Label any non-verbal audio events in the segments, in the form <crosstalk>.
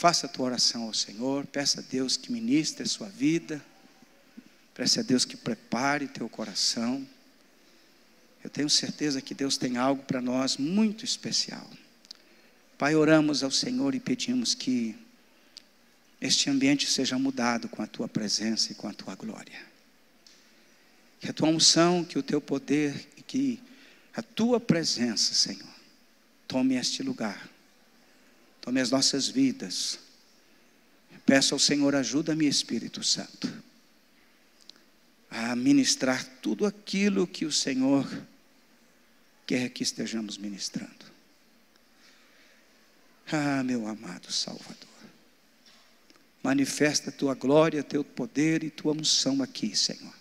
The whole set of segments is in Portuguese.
Faça a tua oração ao Senhor, peça a Deus que ministre a sua vida, peça a Deus que prepare teu coração. Eu tenho certeza que Deus tem algo para nós muito especial. Pai, oramos ao Senhor e pedimos que este ambiente seja mudado com a tua presença e com a tua glória. Que a tua unção, que o teu poder e que a tua presença, Senhor, tome este lugar tome as nossas vidas. Peço ao Senhor, ajuda-me, Espírito Santo, a ministrar tudo aquilo que o Senhor quer que estejamos ministrando. Ah, meu amado Salvador, manifesta tua glória, teu poder e tua unção aqui, Senhor.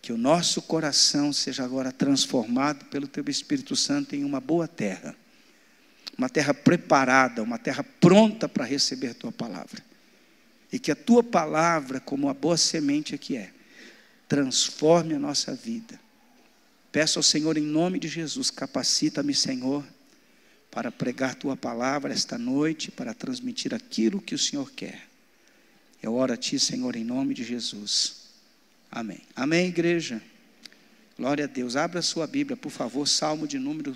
Que o nosso coração seja agora transformado pelo teu Espírito Santo em uma boa terra uma terra preparada, uma terra pronta para receber a tua palavra. E que a tua palavra, como a boa semente que é, transforme a nossa vida. Peço ao Senhor, em nome de Jesus, capacita-me, Senhor, para pregar tua palavra esta noite, para transmitir aquilo que o Senhor quer. Eu oro a ti, Senhor, em nome de Jesus. Amém. Amém, igreja. Glória a Deus. Abra a sua Bíblia, por favor, Salmo de número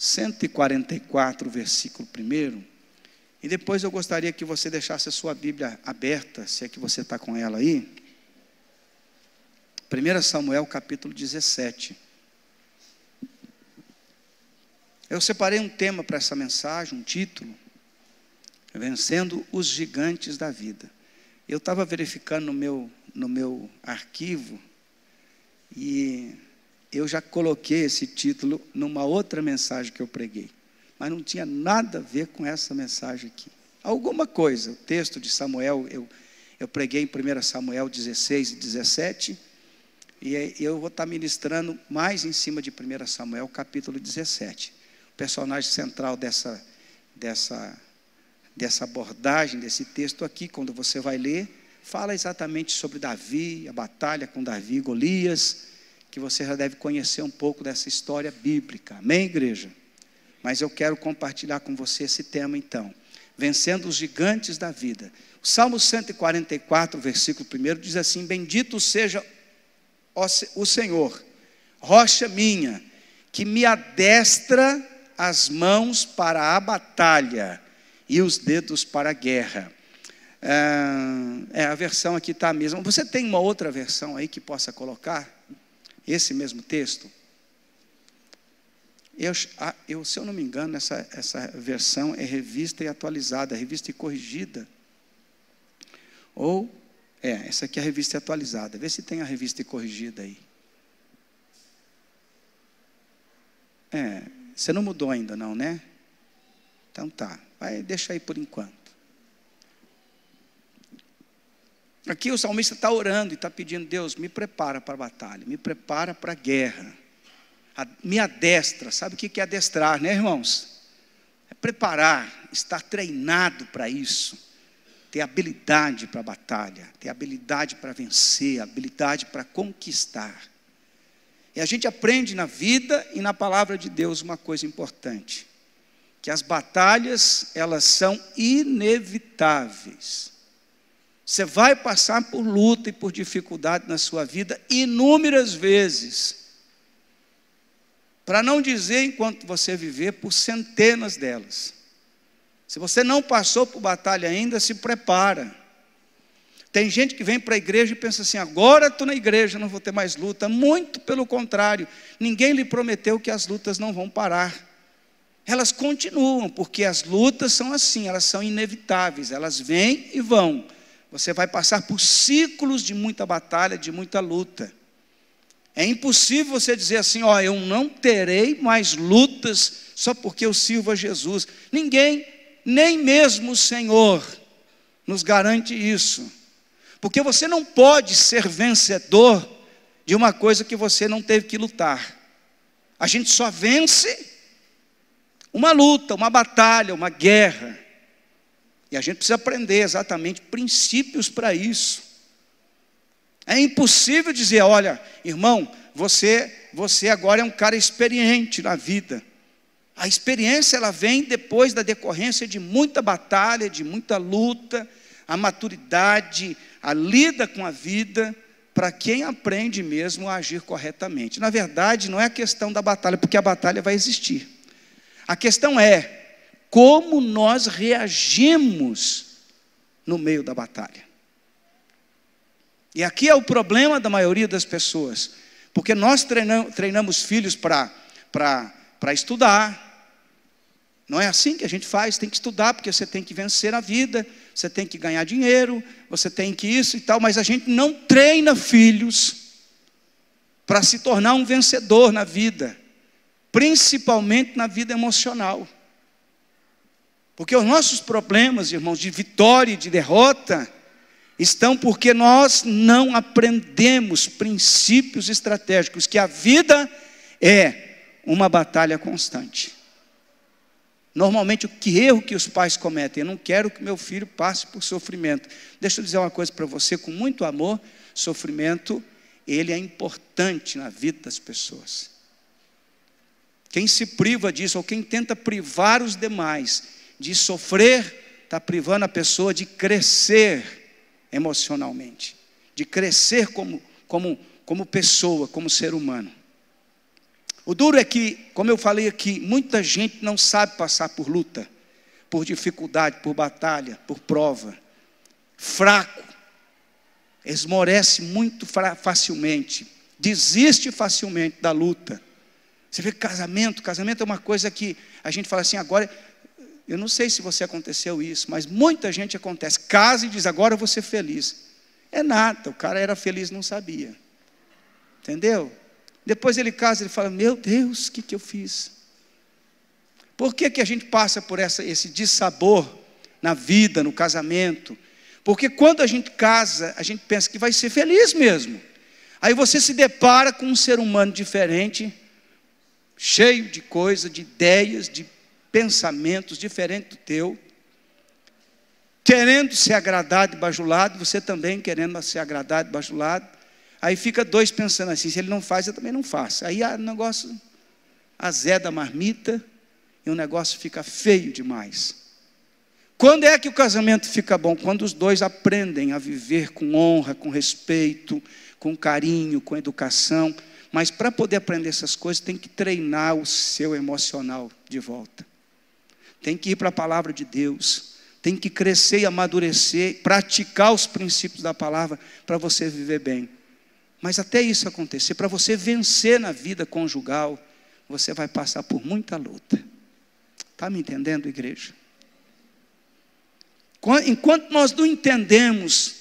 144, versículo 1. E depois eu gostaria que você deixasse a sua Bíblia aberta, se é que você está com ela aí. 1 Samuel capítulo 17. Eu separei um tema para essa mensagem, um título, Vencendo os Gigantes da Vida. Eu estava verificando no meu, no meu arquivo e eu já coloquei esse título numa outra mensagem que eu preguei, mas não tinha nada a ver com essa mensagem aqui. Alguma coisa, o texto de Samuel, eu, eu preguei em 1 Samuel 16 e 17, e eu vou estar ministrando mais em cima de 1 Samuel, capítulo 17. O personagem central dessa, dessa, dessa abordagem, desse texto aqui, quando você vai ler, fala exatamente sobre Davi, a batalha com Davi e Golias que você já deve conhecer um pouco dessa história bíblica. Amém, igreja? Mas eu quero compartilhar com você esse tema então. Vencendo os gigantes da vida. O Salmo 144, versículo 1 diz assim: Bendito seja o Senhor, rocha minha, que me adestra as mãos para a batalha e os dedos para a guerra. Ah, é, a versão aqui está a mesma. Você tem uma outra versão aí que possa colocar? esse mesmo texto, eu, ah, eu, se eu não me engano, essa, essa versão é revista e atualizada, revista e corrigida. Ou, é, essa aqui é a revista e atualizada. Vê se tem a revista e corrigida aí. É, você não mudou ainda, não, né? Então tá, vai deixar aí por enquanto. Aqui o salmista está orando e está pedindo, Deus, me prepara para a batalha, me prepara para a guerra, me adestra. Sabe o que é adestrar, né, irmãos? É preparar, estar treinado para isso ter habilidade para a batalha, ter habilidade para vencer, habilidade para conquistar. E a gente aprende na vida e na palavra de Deus uma coisa importante, que as batalhas, elas são inevitáveis. Você vai passar por luta e por dificuldade na sua vida inúmeras vezes. Para não dizer enquanto você viver, por centenas delas. Se você não passou por batalha ainda, se prepara. Tem gente que vem para a igreja e pensa assim: agora estou na igreja, não vou ter mais luta. Muito pelo contrário, ninguém lhe prometeu que as lutas não vão parar. Elas continuam, porque as lutas são assim, elas são inevitáveis, elas vêm e vão você vai passar por ciclos de muita batalha, de muita luta. É impossível você dizer assim, ó, eu não terei mais lutas só porque eu sirvo a Jesus. Ninguém, nem mesmo o Senhor, nos garante isso. Porque você não pode ser vencedor de uma coisa que você não teve que lutar. A gente só vence uma luta, uma batalha, uma guerra. E a gente precisa aprender exatamente princípios para isso. É impossível dizer, olha, irmão, você, você agora é um cara experiente na vida. A experiência ela vem depois da decorrência de muita batalha, de muita luta, a maturidade, a lida com a vida, para quem aprende mesmo a agir corretamente. Na verdade, não é a questão da batalha, porque a batalha vai existir. A questão é como nós reagimos no meio da batalha. E aqui é o problema da maioria das pessoas, porque nós treinamos, treinamos filhos para estudar, não é assim que a gente faz, tem que estudar, porque você tem que vencer a vida, você tem que ganhar dinheiro, você tem que isso e tal, mas a gente não treina filhos para se tornar um vencedor na vida, principalmente na vida emocional. Porque os nossos problemas, irmãos, de vitória e de derrota, estão porque nós não aprendemos princípios estratégicos, que a vida é uma batalha constante. Normalmente o que erro que os pais cometem, eu não quero que meu filho passe por sofrimento. Deixa eu dizer uma coisa para você com muito amor, sofrimento ele é importante na vida das pessoas. Quem se priva disso ou quem tenta privar os demais, de sofrer, está privando a pessoa de crescer emocionalmente, de crescer como, como, como pessoa, como ser humano. O duro é que, como eu falei aqui, muita gente não sabe passar por luta, por dificuldade, por batalha, por prova. Fraco, esmorece muito facilmente, desiste facilmente da luta. Você vê casamento, casamento é uma coisa que a gente fala assim, agora eu não sei se você aconteceu isso, mas muita gente acontece. Casa e diz, agora eu vou ser feliz. É nada, o cara era feliz não sabia. Entendeu? Depois ele casa e fala, meu Deus, o que, que eu fiz? Por que, que a gente passa por essa, esse dissabor na vida, no casamento? Porque quando a gente casa, a gente pensa que vai ser feliz mesmo. Aí você se depara com um ser humano diferente, cheio de coisa, de ideias, de pensamentos diferentes do teu, querendo se agradar de bajulado, você também querendo se agradar de bajulado. Aí fica dois pensando assim: se ele não faz, eu também não faço. Aí ah, o negócio azeda a marmita e o negócio fica feio demais. Quando é que o casamento fica bom? Quando os dois aprendem a viver com honra, com respeito, com carinho, com educação. Mas para poder aprender essas coisas, tem que treinar o seu emocional de volta tem que ir para a palavra de Deus, tem que crescer e amadurecer, praticar os princípios da palavra para você viver bem. Mas até isso acontecer, para você vencer na vida conjugal, você vai passar por muita luta. Está me entendendo, igreja? Enquanto nós não entendemos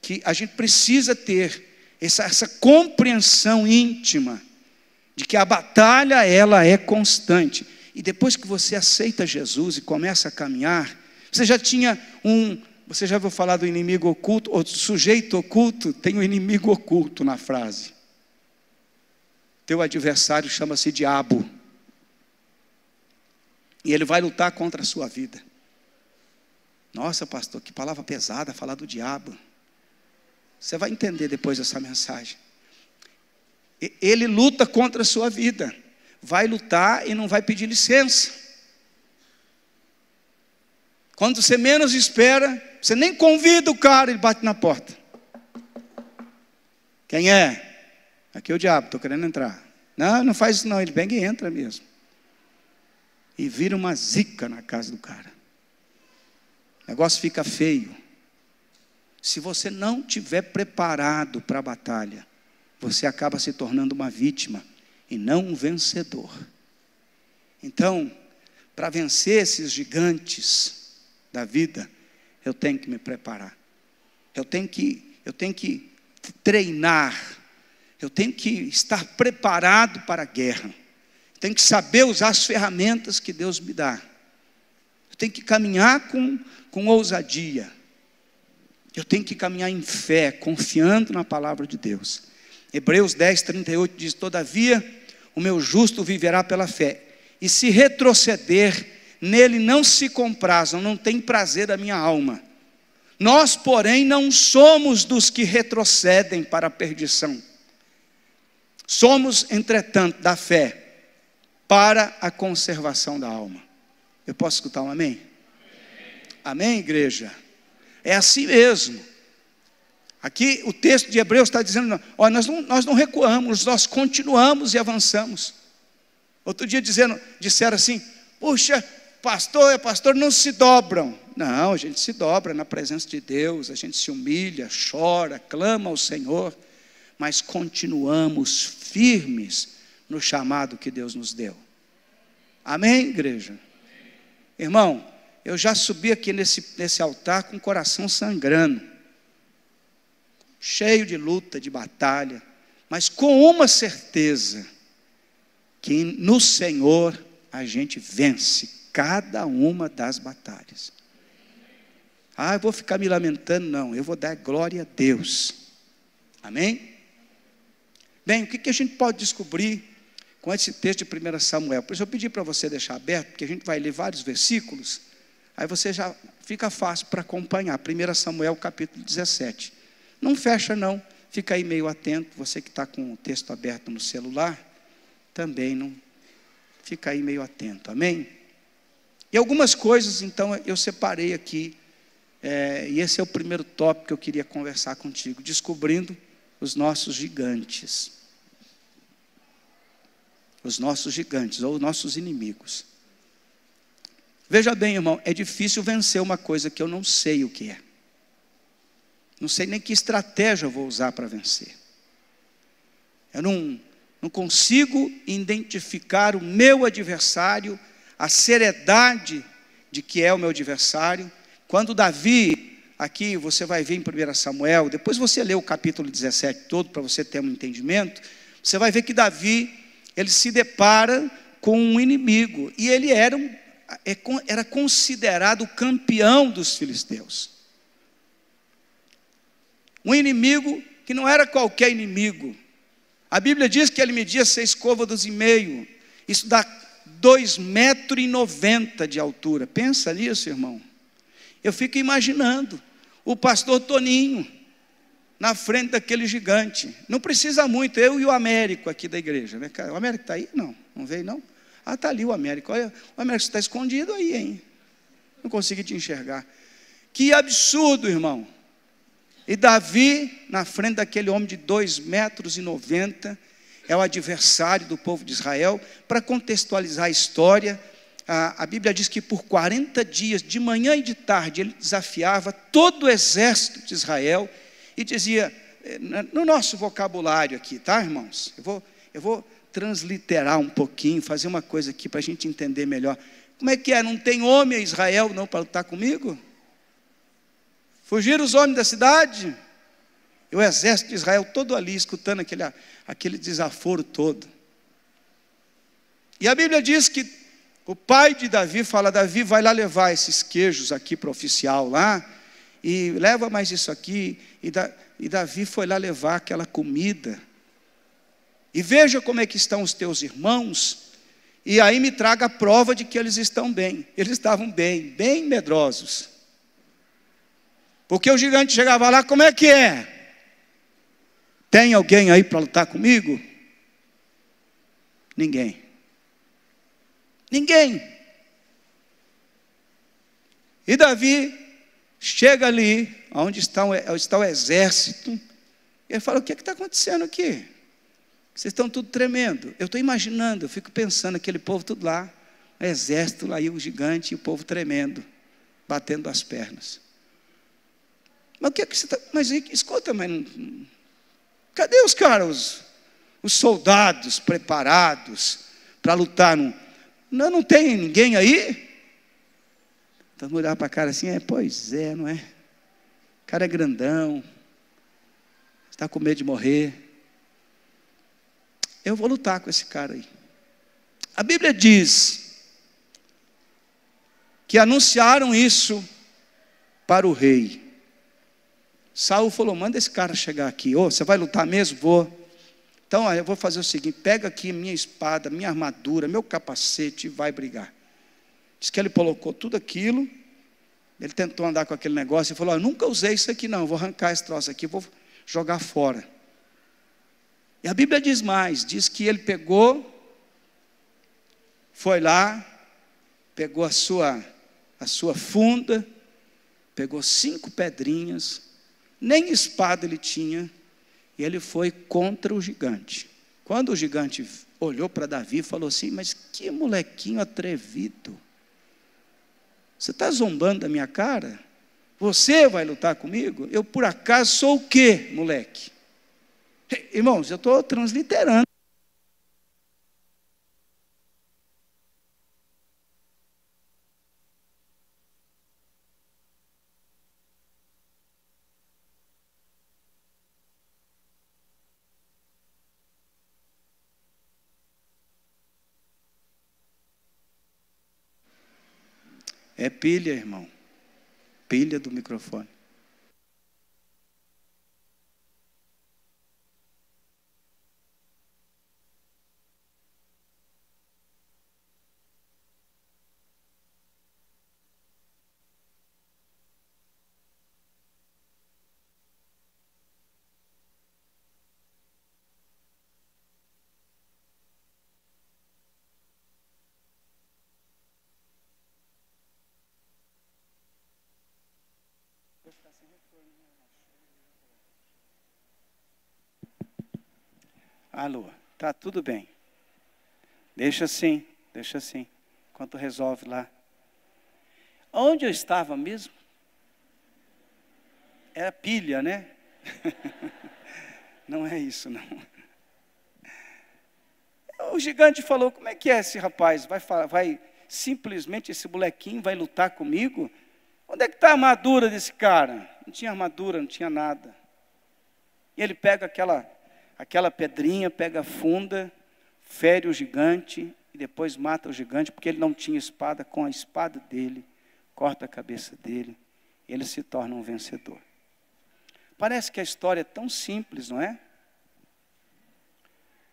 que a gente precisa ter essa, essa compreensão íntima de que a batalha ela é constante, e depois que você aceita Jesus e começa a caminhar, você já tinha um. Você já ouviu falar do inimigo oculto, ou sujeito oculto? Tem um inimigo oculto na frase. Teu adversário chama-se diabo. E ele vai lutar contra a sua vida. Nossa, pastor, que palavra pesada falar do diabo. Você vai entender depois essa mensagem. Ele luta contra a sua vida vai lutar e não vai pedir licença. Quando você menos espera, você nem convida o cara, ele bate na porta. Quem é? Aqui é o diabo, estou querendo entrar. Não, não faz isso não, ele vem e entra mesmo. E vira uma zica na casa do cara. O negócio fica feio. Se você não tiver preparado para a batalha, você acaba se tornando uma vítima e não um vencedor. Então, para vencer esses gigantes da vida, eu tenho que me preparar. Eu tenho que, eu tenho que treinar. Eu tenho que estar preparado para a guerra. Eu tenho que saber usar as ferramentas que Deus me dá. Eu tenho que caminhar com, com ousadia. Eu tenho que caminhar em fé, confiando na palavra de Deus. Hebreus 10, 38 diz: Todavia o meu justo viverá pela fé. E se retroceder, nele não se compraz, não tem prazer da minha alma. Nós, porém, não somos dos que retrocedem para a perdição. Somos, entretanto, da fé para a conservação da alma. Eu posso escutar um amém? Amém, amém igreja? É assim mesmo. Aqui o texto de Hebreus está dizendo: olha, nós, não, nós não recuamos, nós continuamos e avançamos. Outro dia dizendo, disseram assim: puxa, pastor é pastor, não se dobram. Não, a gente se dobra na presença de Deus, a gente se humilha, chora, clama ao Senhor, mas continuamos firmes no chamado que Deus nos deu. Amém, igreja? Irmão, eu já subi aqui nesse, nesse altar com o coração sangrando cheio de luta, de batalha, mas com uma certeza: que no Senhor a gente vence cada uma das batalhas. Ah, eu vou ficar me lamentando, não, eu vou dar glória a Deus. Amém? Bem, o que, a gente pode descobrir com esse texto de 1 Samuel? Por isso eu pedi para você deixar aberto, porque a gente vai ler vários versículos, aí você já fica fácil para acompanhar. 1 Samuel capítulo 17. Não fecha, não. Fica aí meio atento. Você que está com o texto aberto no celular, também não. Fica aí meio atento, amém? E algumas coisas, então, eu separei aqui. É, e esse é o primeiro tópico que eu queria conversar contigo: descobrindo os nossos gigantes. Os nossos gigantes, ou os nossos inimigos. Veja bem, irmão, é difícil vencer uma coisa que eu não sei o que é. Não sei nem que estratégia eu vou usar para vencer. Eu não, não consigo identificar o meu adversário, a seriedade de que é o meu adversário. Quando Davi, aqui você vai ver em 1 Samuel, depois você lê o capítulo 17 todo para você ter um entendimento, você vai ver que Davi, ele se depara com um inimigo, e ele era, um, é, é, era considerado o campeão dos filisteus. Um inimigo que não era qualquer inimigo. A Bíblia diz que ele media seis côvados e meio. Isso dá 2,90 metros de altura. Pensa nisso, irmão. Eu fico imaginando o pastor Toninho na frente daquele gigante. Não precisa muito, eu e o Américo aqui da igreja. Né? O Américo está aí? Não, não veio não? Ah, está ali o Américo. Olha, o Américo está escondido aí, hein? Não consegui te enxergar. Que absurdo, irmão. E Davi, na frente daquele homem de dois metros e noventa é o adversário do povo de Israel. Para contextualizar a história, a, a, Bíblia diz que por 40 dias, de manhã e de tarde, ele desafiava todo o exército de Israel e dizia, eh, no nosso vocabulário aqui, tá, irmãos? Eu vou, eu vou transliterar um pouquinho, fazer uma coisa aqui para a gente entender melhor. Como é que é? Não tem homem a Israel não para lutar comigo? Fugiram os homens da cidade. E o exército de Israel todo ali, escutando aquele, aquele desaforo todo. E a Bíblia diz que o pai de Davi fala: Davi, vai lá levar esses queijos aqui para o oficial lá, e leva mais isso aqui. E, da, e Davi foi lá levar aquela comida. E veja como é que estão os teus irmãos, e aí me traga a prova de que eles estão bem. Eles estavam bem, bem medrosos. Porque o gigante chegava lá, como é que é? Tem alguém aí para lutar comigo? Ninguém. Ninguém. E Davi chega ali, onde está, está o exército, e ele fala: O que é está acontecendo aqui? Vocês estão tudo tremendo. Eu estou imaginando, eu fico pensando aquele povo tudo lá, o exército lá, e o gigante e o povo tremendo, batendo as pernas. Mas o que é que você está. Mas escuta, mas. Cadê os caras, os soldados preparados para lutar? Não, não, não tem ninguém aí? Então olhar para a cara assim, é, pois é, não é? O cara é grandão, está com medo de morrer. Eu vou lutar com esse cara aí. A Bíblia diz que anunciaram isso para o rei. Saul falou: manda esse cara chegar aqui. oh, você vai lutar mesmo? Vou. Então, eu vou fazer o seguinte: pega aqui minha espada, minha armadura, meu capacete e vai brigar. Diz que ele colocou tudo aquilo. Ele tentou andar com aquele negócio e falou: oh, nunca usei isso aqui, não. Vou arrancar esse troço aqui, vou jogar fora. E a Bíblia diz mais: diz que ele pegou, foi lá, pegou a sua, a sua funda, pegou cinco pedrinhas, nem espada ele tinha, e ele foi contra o gigante. Quando o gigante olhou para Davi e falou assim: Mas que molequinho atrevido! Você está zombando da minha cara? Você vai lutar comigo? Eu por acaso sou o quê, moleque? Irmãos, eu estou transliterando É pilha, irmão. Pilha do microfone. Alô, tá tudo bem. Deixa assim, deixa assim. Enquanto resolve lá. Onde eu estava mesmo? Era é pilha, né? <laughs> não é isso, não. O gigante falou: Como é que é esse rapaz? Vai, vai simplesmente esse molequinho vai lutar comigo? Onde é que está a armadura desse cara? Não tinha armadura, não tinha nada. E ele pega aquela aquela pedrinha pega funda, fere o gigante e depois mata o gigante, porque ele não tinha espada, com a espada dele, corta a cabeça dele, ele se torna um vencedor. Parece que a história é tão simples, não é?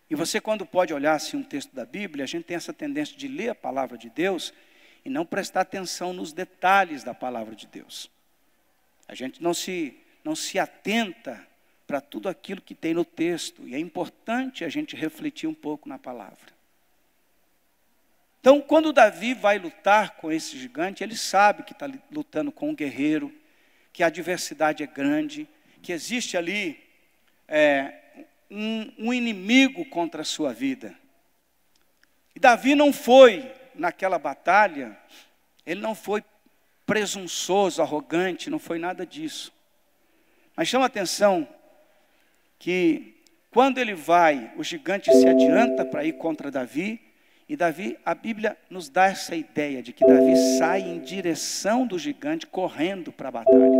E você, quando pode olhar assim um texto da Bíblia, a gente tem essa tendência de ler a palavra de Deus e não prestar atenção nos detalhes da palavra de Deus. A gente não se, não se atenta para tudo aquilo que tem no texto, e é importante a gente refletir um pouco na palavra. Então, quando Davi vai lutar com esse gigante, ele sabe que está lutando com um guerreiro, que a adversidade é grande, que existe ali é, um, um inimigo contra a sua vida. E Davi não foi naquela batalha, ele não foi presunçoso, arrogante, não foi nada disso. Mas chama atenção que quando ele vai, o gigante se adianta para ir contra Davi, e Davi, a Bíblia nos dá essa ideia de que Davi sai em direção do gigante correndo para a batalha.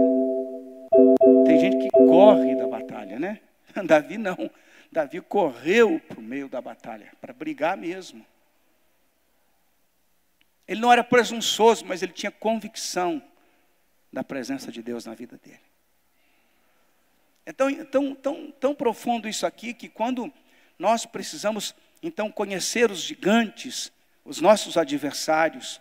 Tem gente que corre da batalha, né? <laughs> Davi não. Davi correu para o meio da batalha, para brigar mesmo. Ele não era presunçoso, mas ele tinha convicção da presença de Deus na vida dele. É tão, tão, tão, tão profundo isso aqui que quando nós precisamos então conhecer os gigantes, os nossos adversários,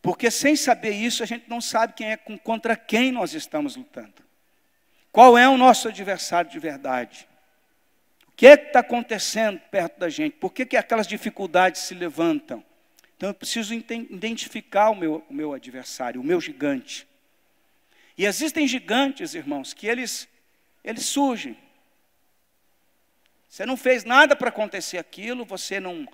porque sem saber isso a gente não sabe quem é contra quem nós estamos lutando. Qual é o nosso adversário de verdade? O que é que está acontecendo perto da gente? Por que, que aquelas dificuldades se levantam? Então eu preciso identificar o meu, o meu adversário, o meu gigante. E existem gigantes, irmãos, que eles, eles surgem. Você não fez nada para acontecer aquilo, você não,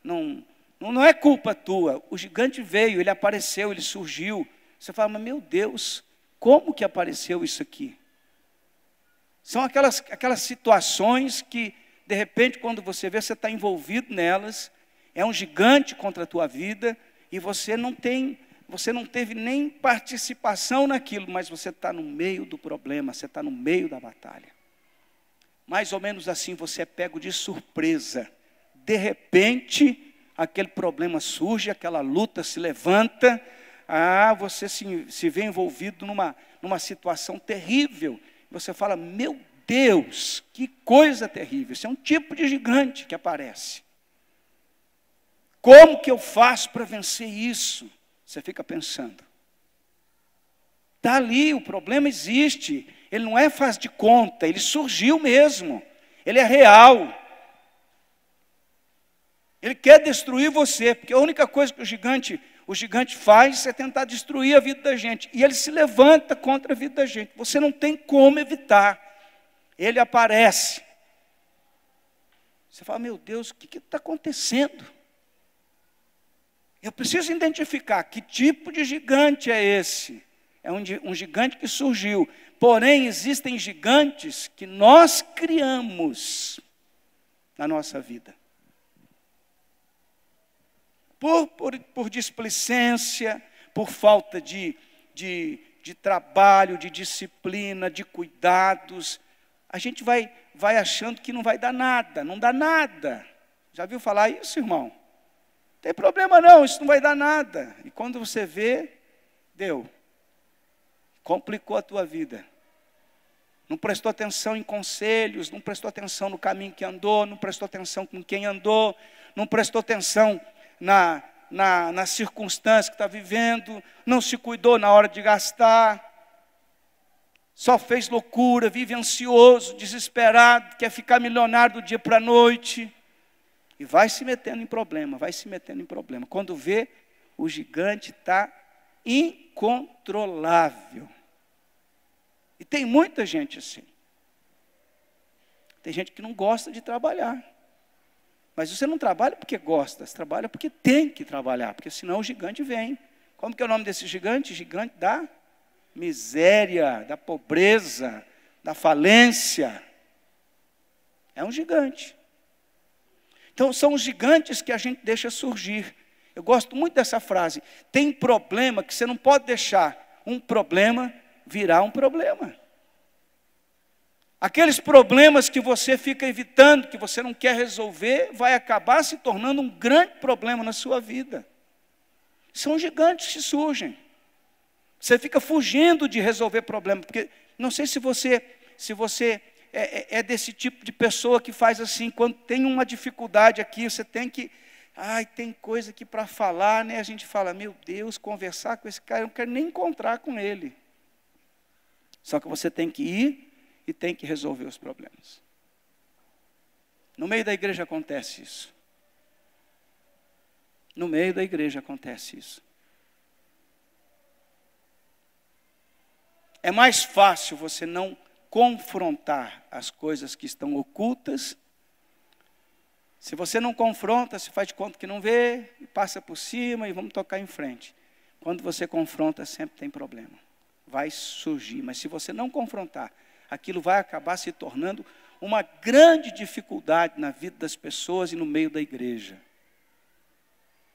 não, não é culpa tua. O gigante veio, ele apareceu, ele surgiu. Você fala, mas meu Deus, como que apareceu isso aqui? São aquelas, aquelas situações que, de repente, quando você vê, você está envolvido nelas, é um gigante contra a tua vida, e você não tem você não teve nem participação naquilo, mas você está no meio do problema, você está no meio da batalha. Mais ou menos assim, você é pego de surpresa. De repente, aquele problema surge, aquela luta se levanta, ah, você se, se vê envolvido numa, numa situação terrível. Você fala, meu Deus, que coisa terrível. Isso é um tipo de gigante que aparece. Como que eu faço para vencer isso? Você fica pensando. Está ali, o problema existe. Ele não é faz de conta, ele surgiu mesmo. Ele é real. Ele quer destruir você, porque a única coisa que o gigante, o gigante faz é tentar destruir a vida da gente. E ele se levanta contra a vida da gente. Você não tem como evitar. Ele aparece. Você fala, meu Deus, o que está acontecendo? Eu preciso identificar que tipo de gigante é esse. É um, um gigante que surgiu. Porém, existem gigantes que nós criamos na nossa vida. Por, por, por displicência, por falta de, de, de trabalho, de disciplina, de cuidados, a gente vai, vai achando que não vai dar nada, não dá nada. Já viu falar isso, irmão? Tem problema não, isso não vai dar nada. E quando você vê, deu. Complicou a tua vida. Não prestou atenção em conselhos, não prestou atenção no caminho que andou, não prestou atenção com quem andou, não prestou atenção na, na, na circunstância que está vivendo, não se cuidou na hora de gastar, só fez loucura, vive ansioso, desesperado, quer ficar milionário do dia para a noite. E vai se metendo em problema, vai se metendo em problema. Quando vê, o gigante está incontrolável. E tem muita gente assim. Tem gente que não gosta de trabalhar. Mas você não trabalha porque gosta, você trabalha porque tem que trabalhar, porque senão o gigante vem. Como que é o nome desse gigante? Gigante da miséria, da pobreza, da falência. É um gigante. Então, são os gigantes que a gente deixa surgir. Eu gosto muito dessa frase. Tem problema que você não pode deixar um problema virar um problema. Aqueles problemas que você fica evitando, que você não quer resolver, vai acabar se tornando um grande problema na sua vida. São gigantes que surgem. Você fica fugindo de resolver problema, porque não sei se você se você é, é, é desse tipo de pessoa que faz assim, quando tem uma dificuldade aqui, você tem que. Ai, tem coisa aqui para falar, né? A gente fala, meu Deus, conversar com esse cara, eu não quero nem encontrar com ele. Só que você tem que ir e tem que resolver os problemas. No meio da igreja acontece isso. No meio da igreja acontece isso. É mais fácil você não confrontar as coisas que estão ocultas. Se você não confronta, se faz de conta que não vê, e passa por cima e vamos tocar em frente. Quando você confronta, sempre tem problema. Vai surgir, mas se você não confrontar, aquilo vai acabar se tornando uma grande dificuldade na vida das pessoas e no meio da igreja.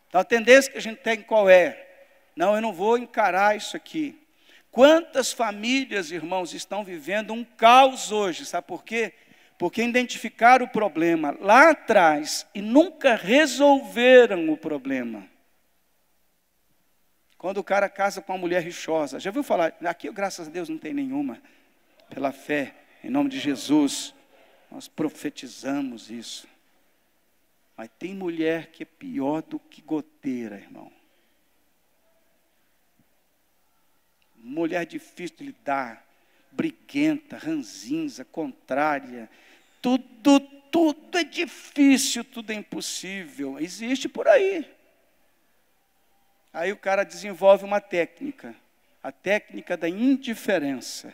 Então a tendência que a gente tem qual é? Não, eu não vou encarar isso aqui. Quantas famílias, irmãos, estão vivendo um caos hoje? Sabe por quê? Porque identificaram o problema lá atrás e nunca resolveram o problema. Quando o cara casa com uma mulher rixosa, já viu falar? Aqui, graças a Deus, não tem nenhuma. Pela fé, em nome de Jesus, nós profetizamos isso. Mas tem mulher que é pior do que goteira, irmão. mulher difícil de lidar, briguenta, ranzinza, contrária. Tudo, tudo é difícil, tudo é impossível. Existe por aí. Aí o cara desenvolve uma técnica, a técnica da indiferença.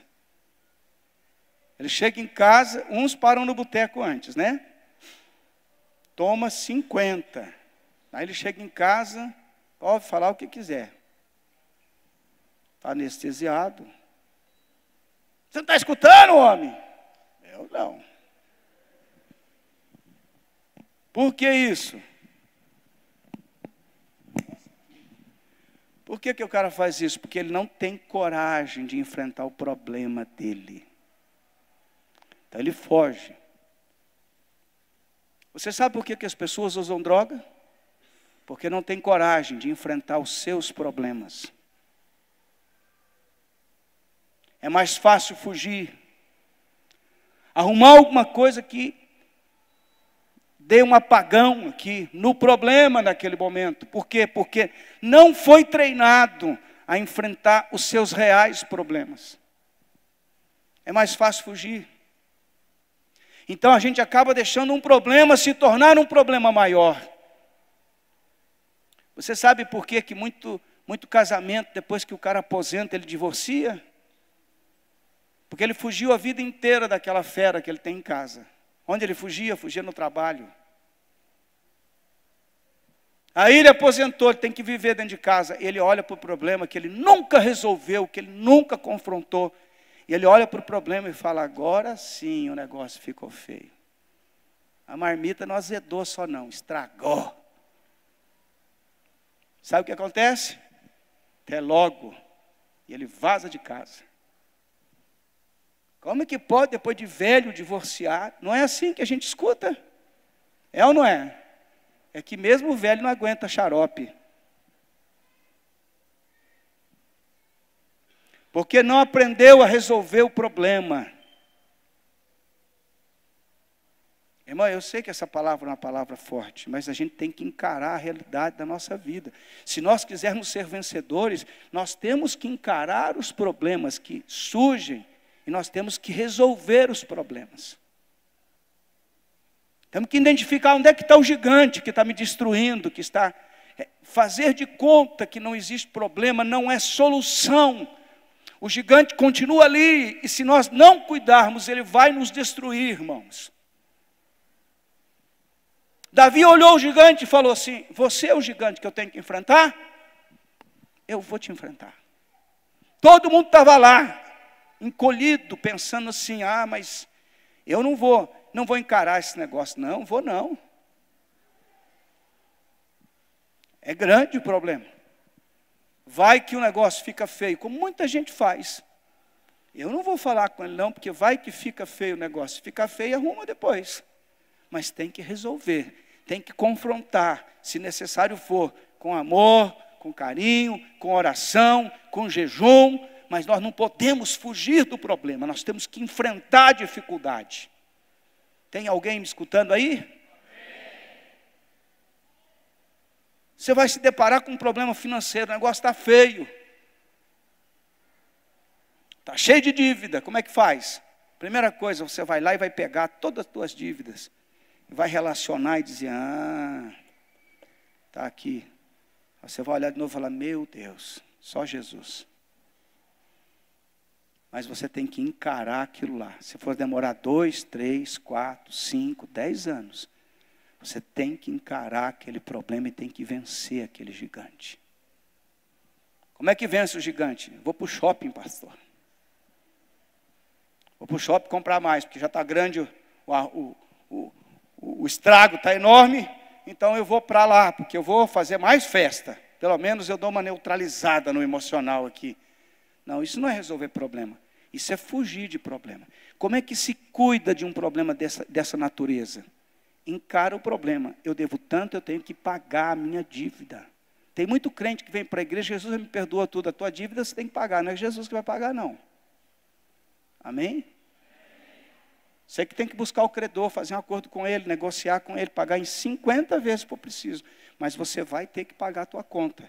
Ele chega em casa, uns param no boteco antes, né? Toma 50. Aí ele chega em casa, pode falar o que quiser anestesiado. Você não está escutando, homem? Eu não. Por que isso? Por que, que o cara faz isso? Porque ele não tem coragem de enfrentar o problema dele. Então ele foge. Você sabe por que, que as pessoas usam droga? Porque não tem coragem de enfrentar os seus problemas. É mais fácil fugir. Arrumar alguma coisa que dê um apagão aqui no problema naquele momento. Por quê? Porque não foi treinado a enfrentar os seus reais problemas. É mais fácil fugir. Então a gente acaba deixando um problema se tornar um problema maior. Você sabe por que, que muito, muito casamento, depois que o cara aposenta, ele divorcia? Porque ele fugiu a vida inteira daquela fera que ele tem em casa. Onde ele fugia? Fugia no trabalho. Aí ele aposentou, ele tem que viver dentro de casa. Ele olha para o problema que ele nunca resolveu, que ele nunca confrontou. E ele olha para o problema e fala: agora sim o negócio ficou feio. A marmita não azedou só, não, estragou. Sabe o que acontece? Até logo. E ele vaza de casa. Como é que pode, depois de velho, divorciar? Não é assim que a gente escuta. É ou não é? É que mesmo o velho não aguenta xarope. Porque não aprendeu a resolver o problema. Irmã, eu sei que essa palavra é uma palavra forte, mas a gente tem que encarar a realidade da nossa vida. Se nós quisermos ser vencedores, nós temos que encarar os problemas que surgem e nós temos que resolver os problemas. Temos que identificar onde é que está o gigante que está me destruindo, que está. É, fazer de conta que não existe problema não é solução. O gigante continua ali, e se nós não cuidarmos, ele vai nos destruir, irmãos. Davi olhou o gigante e falou assim: Você é o gigante que eu tenho que enfrentar? Eu vou te enfrentar. Todo mundo estava lá, encolhido, pensando assim: ah, mas eu não vou, não vou encarar esse negócio, não, vou não. É grande o problema. Vai que o negócio fica feio, como muita gente faz. Eu não vou falar com ele, não, porque vai que fica feio o negócio. Fica feio, arruma depois. Mas tem que resolver, tem que confrontar, se necessário for, com amor, com carinho, com oração, com jejum, mas nós não podemos fugir do problema, nós temos que enfrentar a dificuldade. Tem alguém me escutando aí? Você vai se deparar com um problema financeiro, o negócio está feio. Está cheio de dívida, como é que faz? Primeira coisa, você vai lá e vai pegar todas as suas dívidas, vai relacionar e dizer: Ah, está aqui. Você vai olhar de novo e falar: Meu Deus, só Jesus. Mas você tem que encarar aquilo lá. Se for demorar dois, três, quatro, cinco, dez anos, você tem que encarar aquele problema e tem que vencer aquele gigante. Como é que vence o gigante? Vou para o shopping, pastor. Vou para o shopping comprar mais, porque já está grande, o, o, o, o estrago está enorme, então eu vou para lá, porque eu vou fazer mais festa. Pelo menos eu dou uma neutralizada no emocional aqui. Não, isso não é resolver problema. Isso é fugir de problema. Como é que se cuida de um problema dessa, dessa natureza? Encara o problema. Eu devo tanto, eu tenho que pagar a minha dívida. Tem muito crente que vem para a igreja, Jesus me perdoa tudo, a tua dívida você tem que pagar, não é Jesus que vai pagar, não. Amém? Você que tem que buscar o credor, fazer um acordo com ele, negociar com ele, pagar em 50 vezes por preciso. Mas você vai ter que pagar a tua conta.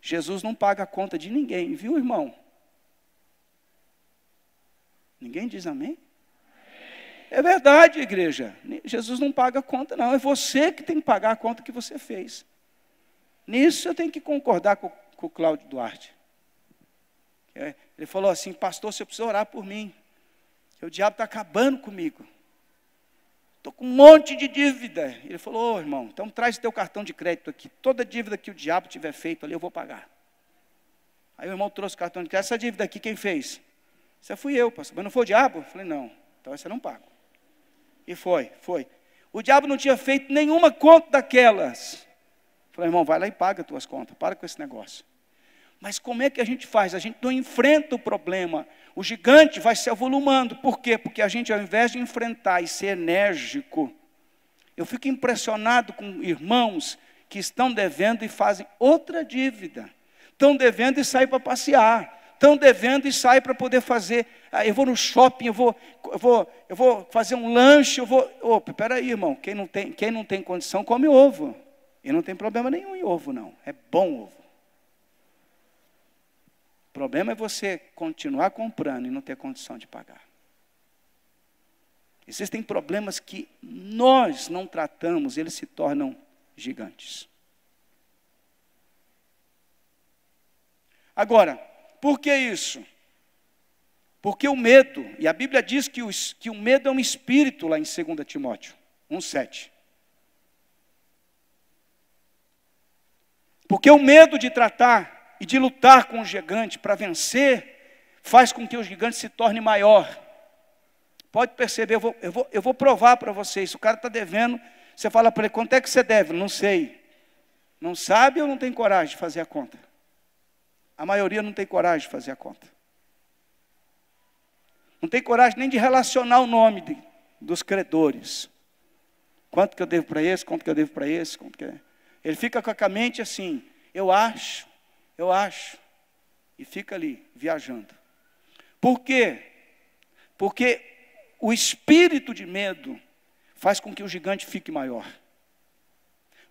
Jesus não paga a conta de ninguém, viu, irmão? Ninguém diz amém? É verdade, igreja. Jesus não paga a conta, não. É você que tem que pagar a conta que você fez. Nisso eu tenho que concordar com, com o Cláudio Duarte. É, ele falou assim: Pastor, você precisa orar por mim. O diabo está acabando comigo. Estou com um monte de dívida. Ele falou: Ô oh, irmão, então traz teu cartão de crédito aqui. Toda dívida que o diabo tiver feito ali, eu vou pagar. Aí o irmão trouxe o cartão de crédito. Essa dívida aqui, quem fez? Você fui eu, pastor. Mas não foi o diabo? Eu falei, não. Então essa não pago. E foi, foi. O diabo não tinha feito nenhuma conta daquelas. Eu falei, irmão, vai lá e paga as tuas contas. Para com esse negócio. Mas como é que a gente faz? A gente não enfrenta o problema. O gigante vai se avolumando. Por quê? Porque a gente, ao invés de enfrentar e ser enérgico, eu fico impressionado com irmãos que estão devendo e fazem outra dívida. Estão devendo e saem para passear estão devendo e saem para poder fazer. Ah, eu vou no shopping, eu vou, eu vou, eu vou fazer um lanche, eu vou. Opa, aí, irmão, quem não, tem, quem não tem condição come ovo. E não tem problema nenhum em ovo, não. É bom ovo. O problema é você continuar comprando e não ter condição de pagar. Existem problemas que nós não tratamos, eles se tornam gigantes. Agora, por que isso? Porque o medo, e a Bíblia diz que, o que o medo é um espírito lá em 2 Timóteo 1,7. Porque o medo de tratar e de lutar com o gigante para vencer faz com que o gigante se torne maior. Pode perceber, eu vou, eu vou, eu vou provar para vocês. O cara está devendo, você fala para ele: quanto é que você deve? Não sei. Não sabe ou não tem coragem de fazer a conta? A maioria não tem coragem de fazer a conta. Não tem coragem nem de relacionar o nome de, dos credores. Quanto que eu devo para esse, quanto que eu devo para esse, quanto que é. Ele fica com a mente assim, eu acho, eu acho. E fica ali, viajando. Por quê? Porque o espírito de medo faz com que o gigante fique maior.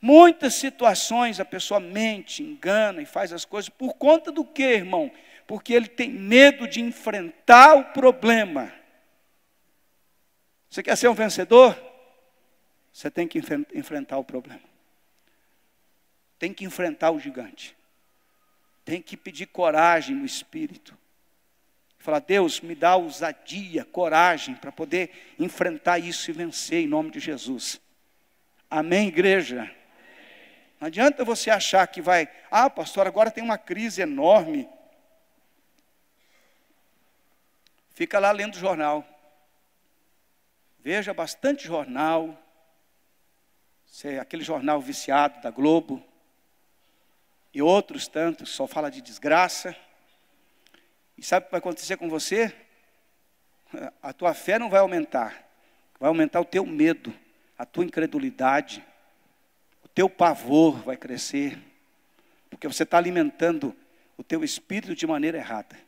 Muitas situações a pessoa mente, engana e faz as coisas por conta do que, irmão? Porque ele tem medo de enfrentar o problema. Você quer ser um vencedor? Você tem que enfrentar o problema. Tem que enfrentar o gigante. Tem que pedir coragem no espírito. Falar, Deus, me dá ousadia, coragem para poder enfrentar isso e vencer em nome de Jesus. Amém, igreja? Não adianta você achar que vai, ah, pastor, agora tem uma crise enorme. Fica lá lendo jornal. Veja bastante jornal. Sei, é aquele jornal viciado da Globo. E outros tantos, só fala de desgraça. E sabe o que vai acontecer com você? A tua fé não vai aumentar. Vai aumentar o teu medo, a tua incredulidade teu pavor vai crescer, porque você está alimentando o teu espírito de maneira errada.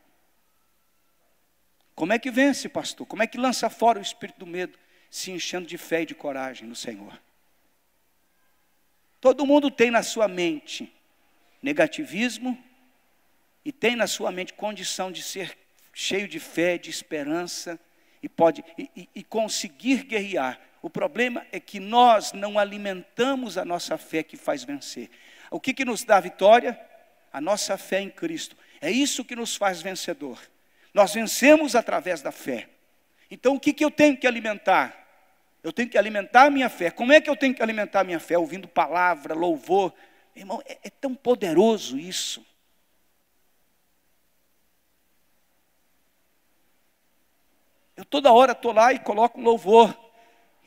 Como é que vence, pastor? Como é que lança fora o espírito do medo? Se enchendo de fé e de coragem no Senhor. Todo mundo tem na sua mente negativismo e tem na sua mente condição de ser cheio de fé, de esperança e pode e, e, e conseguir guerrear o problema é que nós não alimentamos a nossa fé que faz vencer. O que, que nos dá vitória? A nossa fé em Cristo. É isso que nos faz vencedor. Nós vencemos através da fé. Então, o que, que eu tenho que alimentar? Eu tenho que alimentar a minha fé. Como é que eu tenho que alimentar a minha fé? Ouvindo palavra, louvor. Irmão, é, é tão poderoso isso. Eu toda hora estou lá e coloco louvor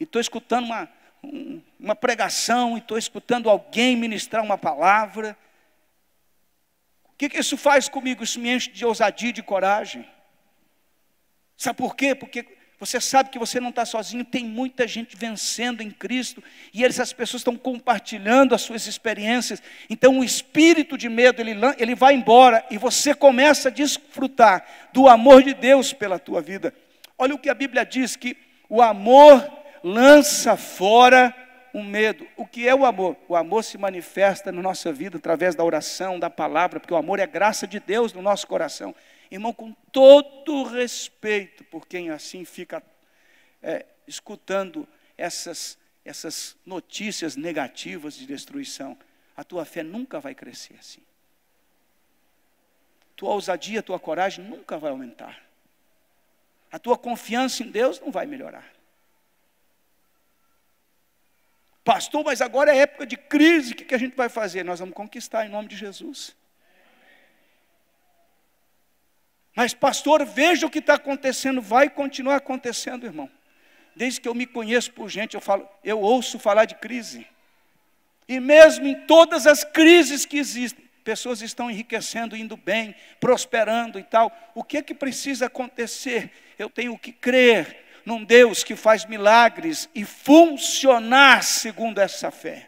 e estou escutando uma, um, uma pregação, e estou escutando alguém ministrar uma palavra. O que, que isso faz comigo? Isso me enche de ousadia e de coragem. Sabe por quê? Porque você sabe que você não está sozinho, tem muita gente vencendo em Cristo, e essas pessoas estão compartilhando as suas experiências. Então o espírito de medo, ele, ele vai embora, e você começa a desfrutar do amor de Deus pela tua vida. Olha o que a Bíblia diz, que o amor lança fora o medo. O que é o amor? O amor se manifesta na nossa vida através da oração, da palavra, porque o amor é graça de Deus no nosso coração. Irmão, com todo respeito por quem assim fica é, escutando essas, essas notícias negativas de destruição, a tua fé nunca vai crescer assim. Tua ousadia, tua coragem nunca vai aumentar. A tua confiança em Deus não vai melhorar. Pastor, mas agora é época de crise, o que a gente vai fazer? Nós vamos conquistar em nome de Jesus. Mas, pastor, veja o que está acontecendo, vai continuar acontecendo, irmão. Desde que eu me conheço por gente, eu, falo, eu ouço falar de crise. E mesmo em todas as crises que existem, pessoas estão enriquecendo, indo bem, prosperando e tal. O que é que precisa acontecer? Eu tenho que crer num Deus que faz milagres e funcionar segundo essa fé.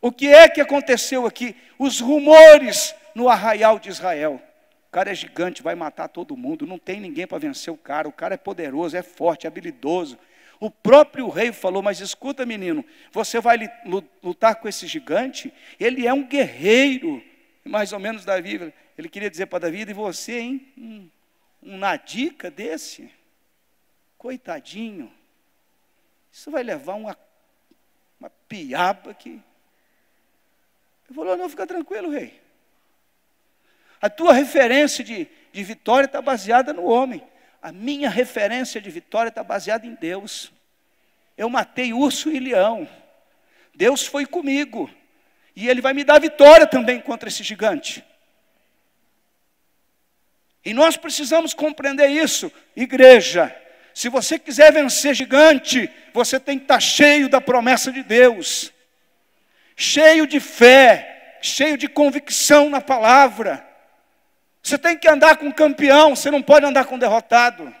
O que é que aconteceu aqui? Os rumores no arraial de Israel. O cara é gigante, vai matar todo mundo, não tem ninguém para vencer o cara. O cara é poderoso, é forte, é habilidoso. O próprio rei falou: Mas escuta, menino, você vai lutar com esse gigante? Ele é um guerreiro. Mais ou menos Davi, ele queria dizer para Davi: E você, hein? Hum um nadica desse, coitadinho, isso vai levar uma, uma piaba que. Ele falou: não, fica tranquilo, rei. A tua referência de, de vitória está baseada no homem. A minha referência de vitória está baseada em Deus. Eu matei urso e leão. Deus foi comigo. E Ele vai me dar vitória também contra esse gigante. E nós precisamos compreender isso, igreja. Se você quiser vencer gigante, você tem que estar cheio da promessa de Deus, cheio de fé, cheio de convicção na palavra. Você tem que andar com campeão, você não pode andar com derrotado.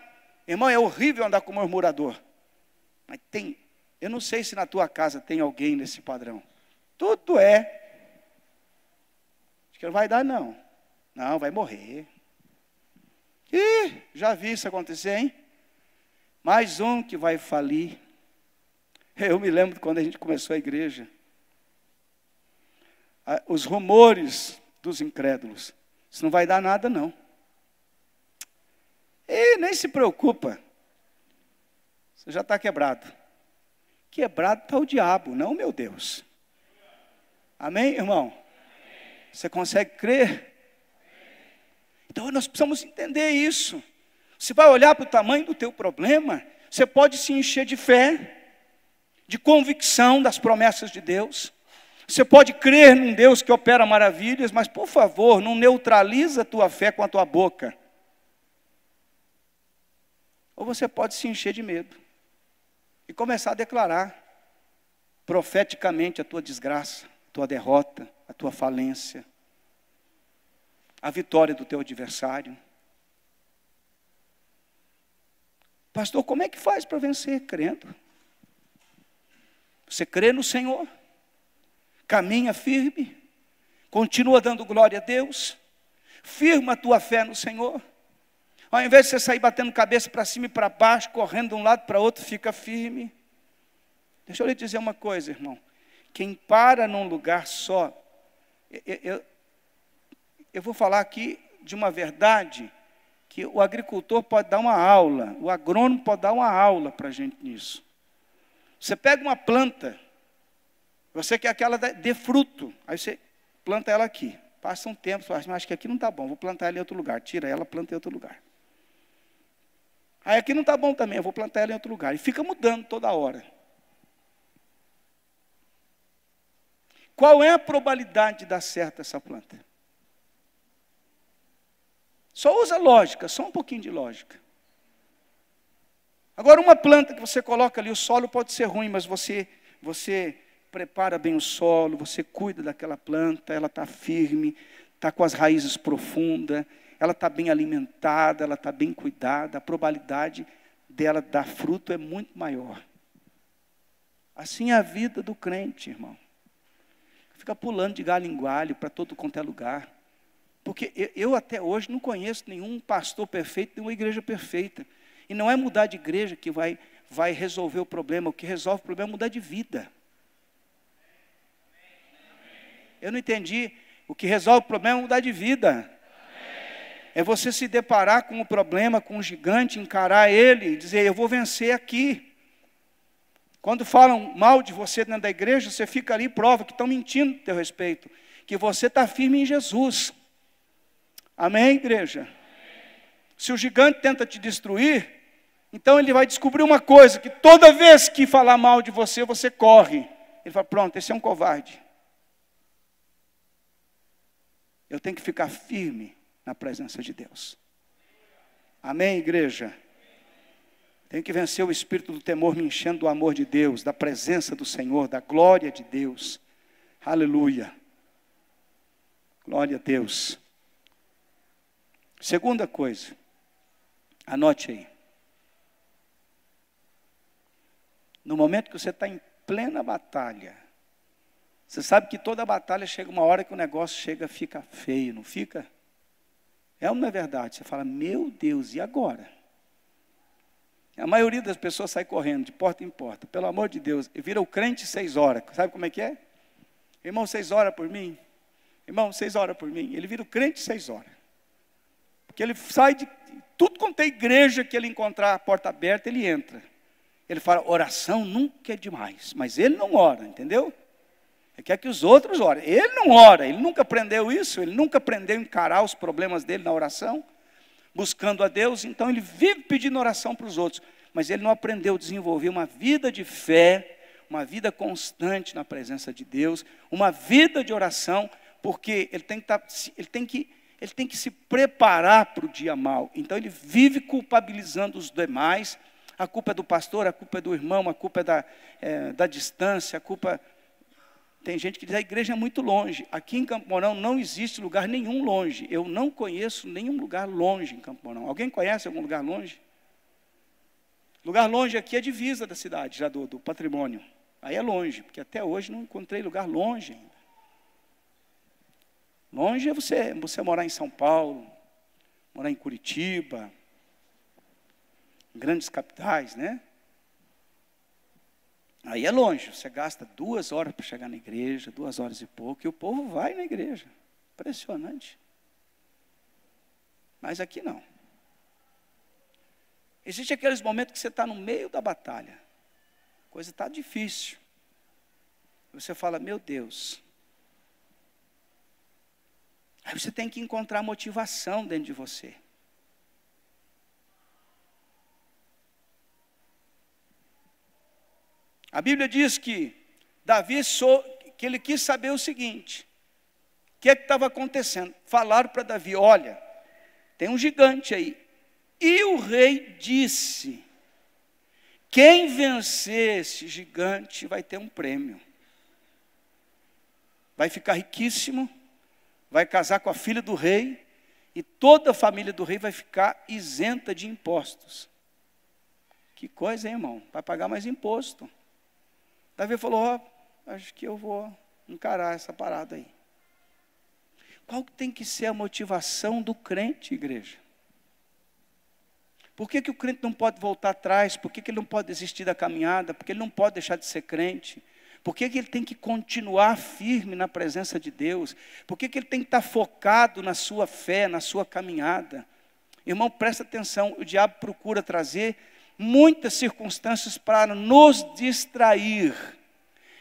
Irmão, é horrível andar com murmurador. Mas tem, eu não sei se na tua casa tem alguém nesse padrão. Tudo é. Acho que não vai dar, não. Não, vai morrer. Ih, já vi isso acontecer, hein? Mais um que vai falir. Eu me lembro quando a gente começou a igreja. Os rumores dos incrédulos. Isso não vai dar nada, não. E nem se preocupa. Você já está quebrado. Quebrado está o diabo, não meu Deus. Amém, irmão? Você consegue crer então nós precisamos entender isso. Você vai olhar para o tamanho do teu problema, você pode se encher de fé, de convicção das promessas de Deus. Você pode crer num Deus que opera maravilhas, mas por favor, não neutraliza a tua fé com a tua boca. Ou você pode se encher de medo e começar a declarar profeticamente a tua desgraça, a tua derrota, a tua falência, a vitória do teu adversário. Pastor, como é que faz para vencer? Crendo. Você crê no Senhor, caminha firme, continua dando glória a Deus, firma a tua fé no Senhor. Ao invés de você sair batendo cabeça para cima e para baixo, correndo de um lado para outro, fica firme. Deixa eu lhe dizer uma coisa, irmão. Quem para num lugar só, eu, eu, eu vou falar aqui de uma verdade que o agricultor pode dar uma aula, o agrônomo pode dar uma aula para a gente nisso. Você pega uma planta, você quer que ela dê fruto, aí você planta ela aqui. Passa um tempo, você acha, assim, mas acho que aqui não está bom, vou plantar ela em outro lugar. Tira ela, planta em outro lugar. Aí aqui não está bom também, eu vou plantar ela em outro lugar. E fica mudando toda hora. Qual é a probabilidade de dar certo essa planta? Só usa lógica, só um pouquinho de lógica. Agora, uma planta que você coloca ali, o solo pode ser ruim, mas você, você prepara bem o solo, você cuida daquela planta, ela está firme, está com as raízes profundas, ela está bem alimentada, ela está bem cuidada, a probabilidade dela dar fruto é muito maior. Assim é a vida do crente, irmão. Fica pulando de galho em galho para todo quanto é lugar. Porque eu até hoje não conheço nenhum pastor perfeito, nenhuma igreja perfeita. E não é mudar de igreja que vai, vai resolver o problema. O que resolve o problema é mudar de vida. Eu não entendi. O que resolve o problema é mudar de vida. É você se deparar com o problema, com o gigante, encarar ele e dizer: Eu vou vencer aqui. Quando falam mal de você dentro da igreja, você fica ali e prova que estão mentindo a teu respeito, que você está firme em Jesus. Amém, igreja? Se o gigante tenta te destruir, então ele vai descobrir uma coisa: que toda vez que falar mal de você, você corre. Ele fala: pronto, esse é um covarde. Eu tenho que ficar firme na presença de Deus. Amém, igreja? Tenho que vencer o espírito do temor, me enchendo do amor de Deus, da presença do Senhor, da glória de Deus. Aleluia. Glória a Deus. Segunda coisa, anote aí. No momento que você está em plena batalha, você sabe que toda batalha chega uma hora que o negócio chega, fica feio, não fica? É ou não é verdade? Você fala, meu Deus, e agora? A maioria das pessoas sai correndo de porta em porta. Pelo amor de Deus, vira o crente seis horas. Sabe como é que é? Irmão, seis horas por mim. Irmão, seis horas por mim. Ele vira o crente seis horas que ele sai de tudo quanto é igreja que ele encontrar a porta aberta, ele entra. Ele fala, oração nunca é demais, mas ele não ora, entendeu? Ele quer que os outros orem. Ele não ora, ele nunca aprendeu isso, ele nunca aprendeu a encarar os problemas dele na oração, buscando a Deus, então ele vive pedindo oração para os outros, mas ele não aprendeu a desenvolver uma vida de fé, uma vida constante na presença de Deus, uma vida de oração, porque ele tem que, tá, ele tem que ele tem que se preparar para o dia mal. Então ele vive culpabilizando os demais. A culpa é do pastor, a culpa é do irmão, a culpa é da, é, da distância, a culpa. Tem gente que diz a igreja é muito longe. Aqui em Campo Mourão não existe lugar nenhum longe. Eu não conheço nenhum lugar longe em Campo Mourão. Alguém conhece algum lugar longe? Lugar longe aqui é divisa da cidade, já do, do patrimônio. Aí é longe, porque até hoje não encontrei lugar longe ainda. Longe é você, você morar em São Paulo, morar em Curitiba, em grandes capitais, né? Aí é longe, você gasta duas horas para chegar na igreja, duas horas e pouco, e o povo vai na igreja. Impressionante. Mas aqui não. Existem aqueles momentos que você está no meio da batalha, a coisa está difícil. Você fala, meu Deus, Aí você tem que encontrar motivação dentro de você. A Bíblia diz que Davi sou, que ele quis saber o seguinte: o que é estava acontecendo? Falaram para Davi: olha, tem um gigante aí. E o rei disse: quem vencer esse gigante vai ter um prêmio, vai ficar riquíssimo vai casar com a filha do rei e toda a família do rei vai ficar isenta de impostos. Que coisa, hein, irmão? Vai pagar mais imposto. Davi falou: Ó, oh, acho que eu vou encarar essa parada aí. Qual tem que ser a motivação do crente, igreja? Por que, que o crente não pode voltar atrás? Por que, que ele não pode desistir da caminhada? Por que ele não pode deixar de ser crente? Por que, que ele tem que continuar firme na presença de Deus? Por que, que ele tem que estar tá focado na sua fé, na sua caminhada? Irmão, presta atenção: o diabo procura trazer muitas circunstâncias para nos distrair.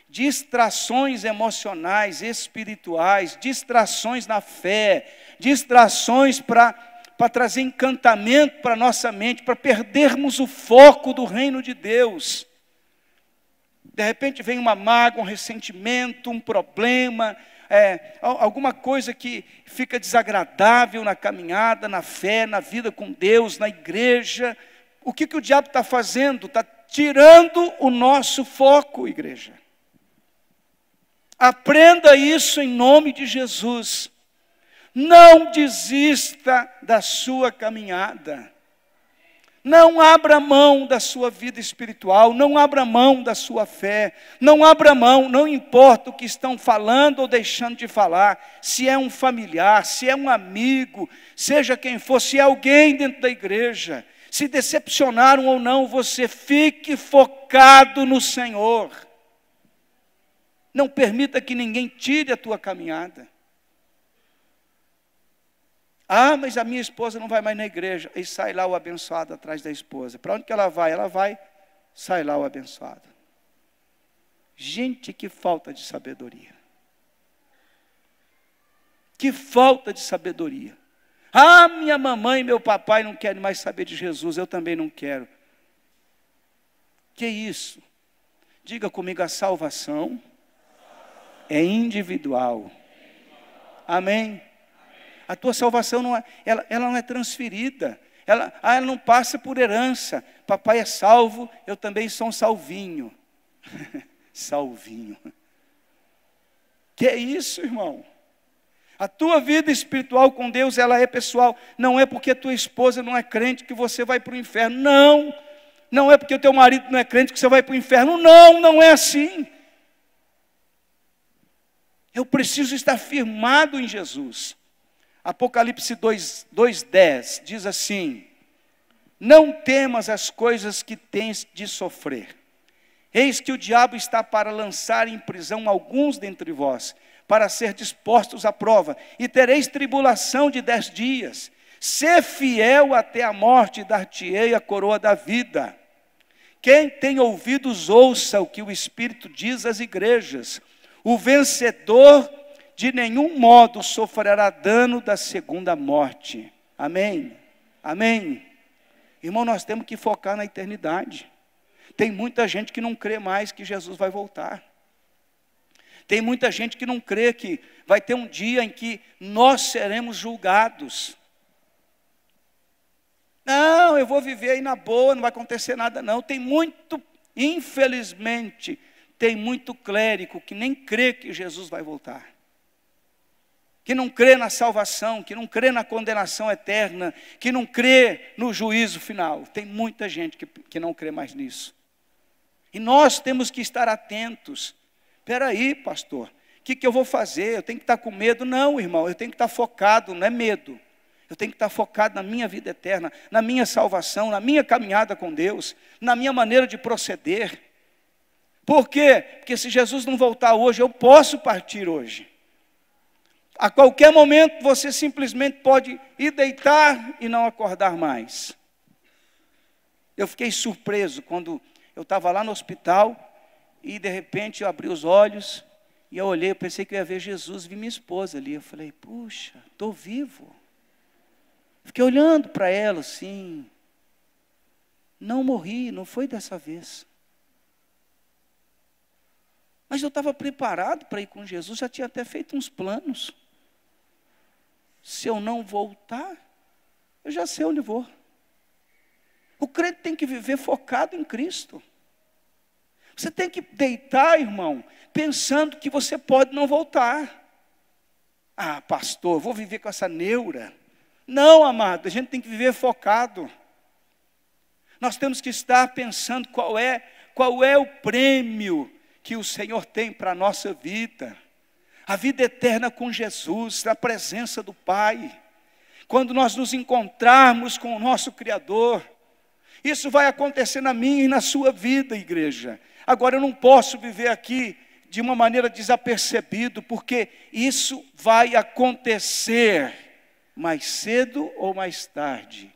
Distrações emocionais, espirituais, distrações na fé, distrações para para trazer encantamento para nossa mente, para perdermos o foco do reino de Deus. De repente vem uma mágoa, um ressentimento, um problema, é, alguma coisa que fica desagradável na caminhada, na fé, na vida com Deus, na igreja. O que, que o diabo está fazendo? Está tirando o nosso foco, igreja. Aprenda isso em nome de Jesus. Não desista da sua caminhada. Não abra mão da sua vida espiritual, não abra mão da sua fé, não abra mão, não importa o que estão falando ou deixando de falar, se é um familiar, se é um amigo, seja quem for, se é alguém dentro da igreja, se decepcionaram ou não, você fique focado no Senhor. Não permita que ninguém tire a tua caminhada. Ah, mas a minha esposa não vai mais na igreja. E sai lá o abençoado atrás da esposa. Para onde que ela vai? Ela vai, sai lá o abençoado. Gente, que falta de sabedoria. Que falta de sabedoria. Ah, minha mamãe e meu papai não querem mais saber de Jesus, eu também não quero. Que isso? Diga comigo, a salvação é individual. Amém? A tua salvação não é, ela, ela não é transferida. Ela, ah, ela não passa por herança. Papai é salvo, eu também sou um salvinho. <laughs> salvinho. Que é isso, irmão? A tua vida espiritual com Deus, ela é pessoal. Não é porque tua esposa não é crente que você vai para o inferno. Não. Não é porque o teu marido não é crente que você vai para o inferno. Não, não é assim. Eu preciso estar firmado em Jesus. Apocalipse 2, 2,10 diz assim: Não temas as coisas que tens de sofrer. Eis que o diabo está para lançar em prisão alguns dentre vós, para ser dispostos à prova, e tereis tribulação de dez dias. Ser fiel até a morte, dar-te-ei a coroa da vida. Quem tem ouvidos, ouça o que o Espírito diz às igrejas. O vencedor de nenhum modo sofrerá dano da segunda morte. Amém? Amém? Irmão, nós temos que focar na eternidade. Tem muita gente que não crê mais que Jesus vai voltar. Tem muita gente que não crê que vai ter um dia em que nós seremos julgados. Não, eu vou viver aí na boa, não vai acontecer nada, não. Tem muito, infelizmente, tem muito clérigo que nem crê que Jesus vai voltar que não crê na salvação, que não crê na condenação eterna, que não crê no juízo final. Tem muita gente que, que não crê mais nisso. E nós temos que estar atentos. Espera aí, pastor, o que, que eu vou fazer? Eu tenho que estar com medo? Não, irmão, eu tenho que estar focado, não é medo. Eu tenho que estar focado na minha vida eterna, na minha salvação, na minha caminhada com Deus, na minha maneira de proceder. Por quê? Porque se Jesus não voltar hoje, eu posso partir hoje. A qualquer momento você simplesmente pode ir deitar e não acordar mais. Eu fiquei surpreso quando eu estava lá no hospital e de repente eu abri os olhos e eu olhei, eu pensei que eu ia ver Jesus, vi minha esposa ali. Eu falei, puxa, estou vivo. Fiquei olhando para ela assim. Não morri, não foi dessa vez. Mas eu estava preparado para ir com Jesus, já tinha até feito uns planos se eu não voltar, eu já sei onde vou. O crente tem que viver focado em Cristo. Você tem que deitar, irmão, pensando que você pode não voltar. Ah, pastor, vou viver com essa neura. Não, amado, a gente tem que viver focado. Nós temos que estar pensando qual é, qual é o prêmio que o Senhor tem para a nossa vida a vida eterna com Jesus, na presença do Pai. Quando nós nos encontrarmos com o nosso Criador, isso vai acontecer na minha e na sua vida, igreja. Agora eu não posso viver aqui de uma maneira desapercebido, porque isso vai acontecer mais cedo ou mais tarde.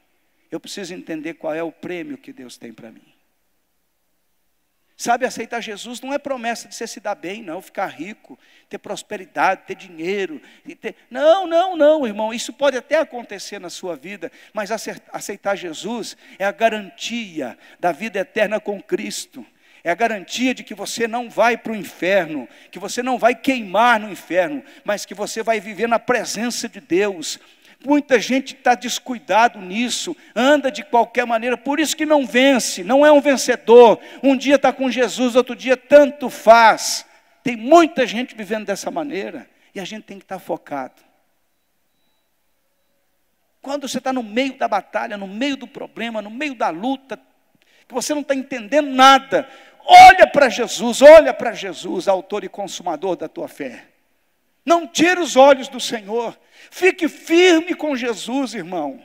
Eu preciso entender qual é o prêmio que Deus tem para mim. Sabe, aceitar Jesus não é promessa de você se dar bem, não, ficar rico, ter prosperidade, ter dinheiro. Ter... Não, não, não, irmão, isso pode até acontecer na sua vida, mas aceitar Jesus é a garantia da vida eterna com Cristo. É a garantia de que você não vai para o inferno, que você não vai queimar no inferno, mas que você vai viver na presença de Deus, Muita gente está descuidado nisso, anda de qualquer maneira, por isso que não vence, não é um vencedor. Um dia está com Jesus, outro dia tanto faz. Tem muita gente vivendo dessa maneira e a gente tem que estar tá focado. Quando você está no meio da batalha, no meio do problema, no meio da luta, que você não está entendendo nada, olha para Jesus, olha para Jesus, autor e consumador da tua fé. Não tire os olhos do Senhor. Fique firme com Jesus, irmão.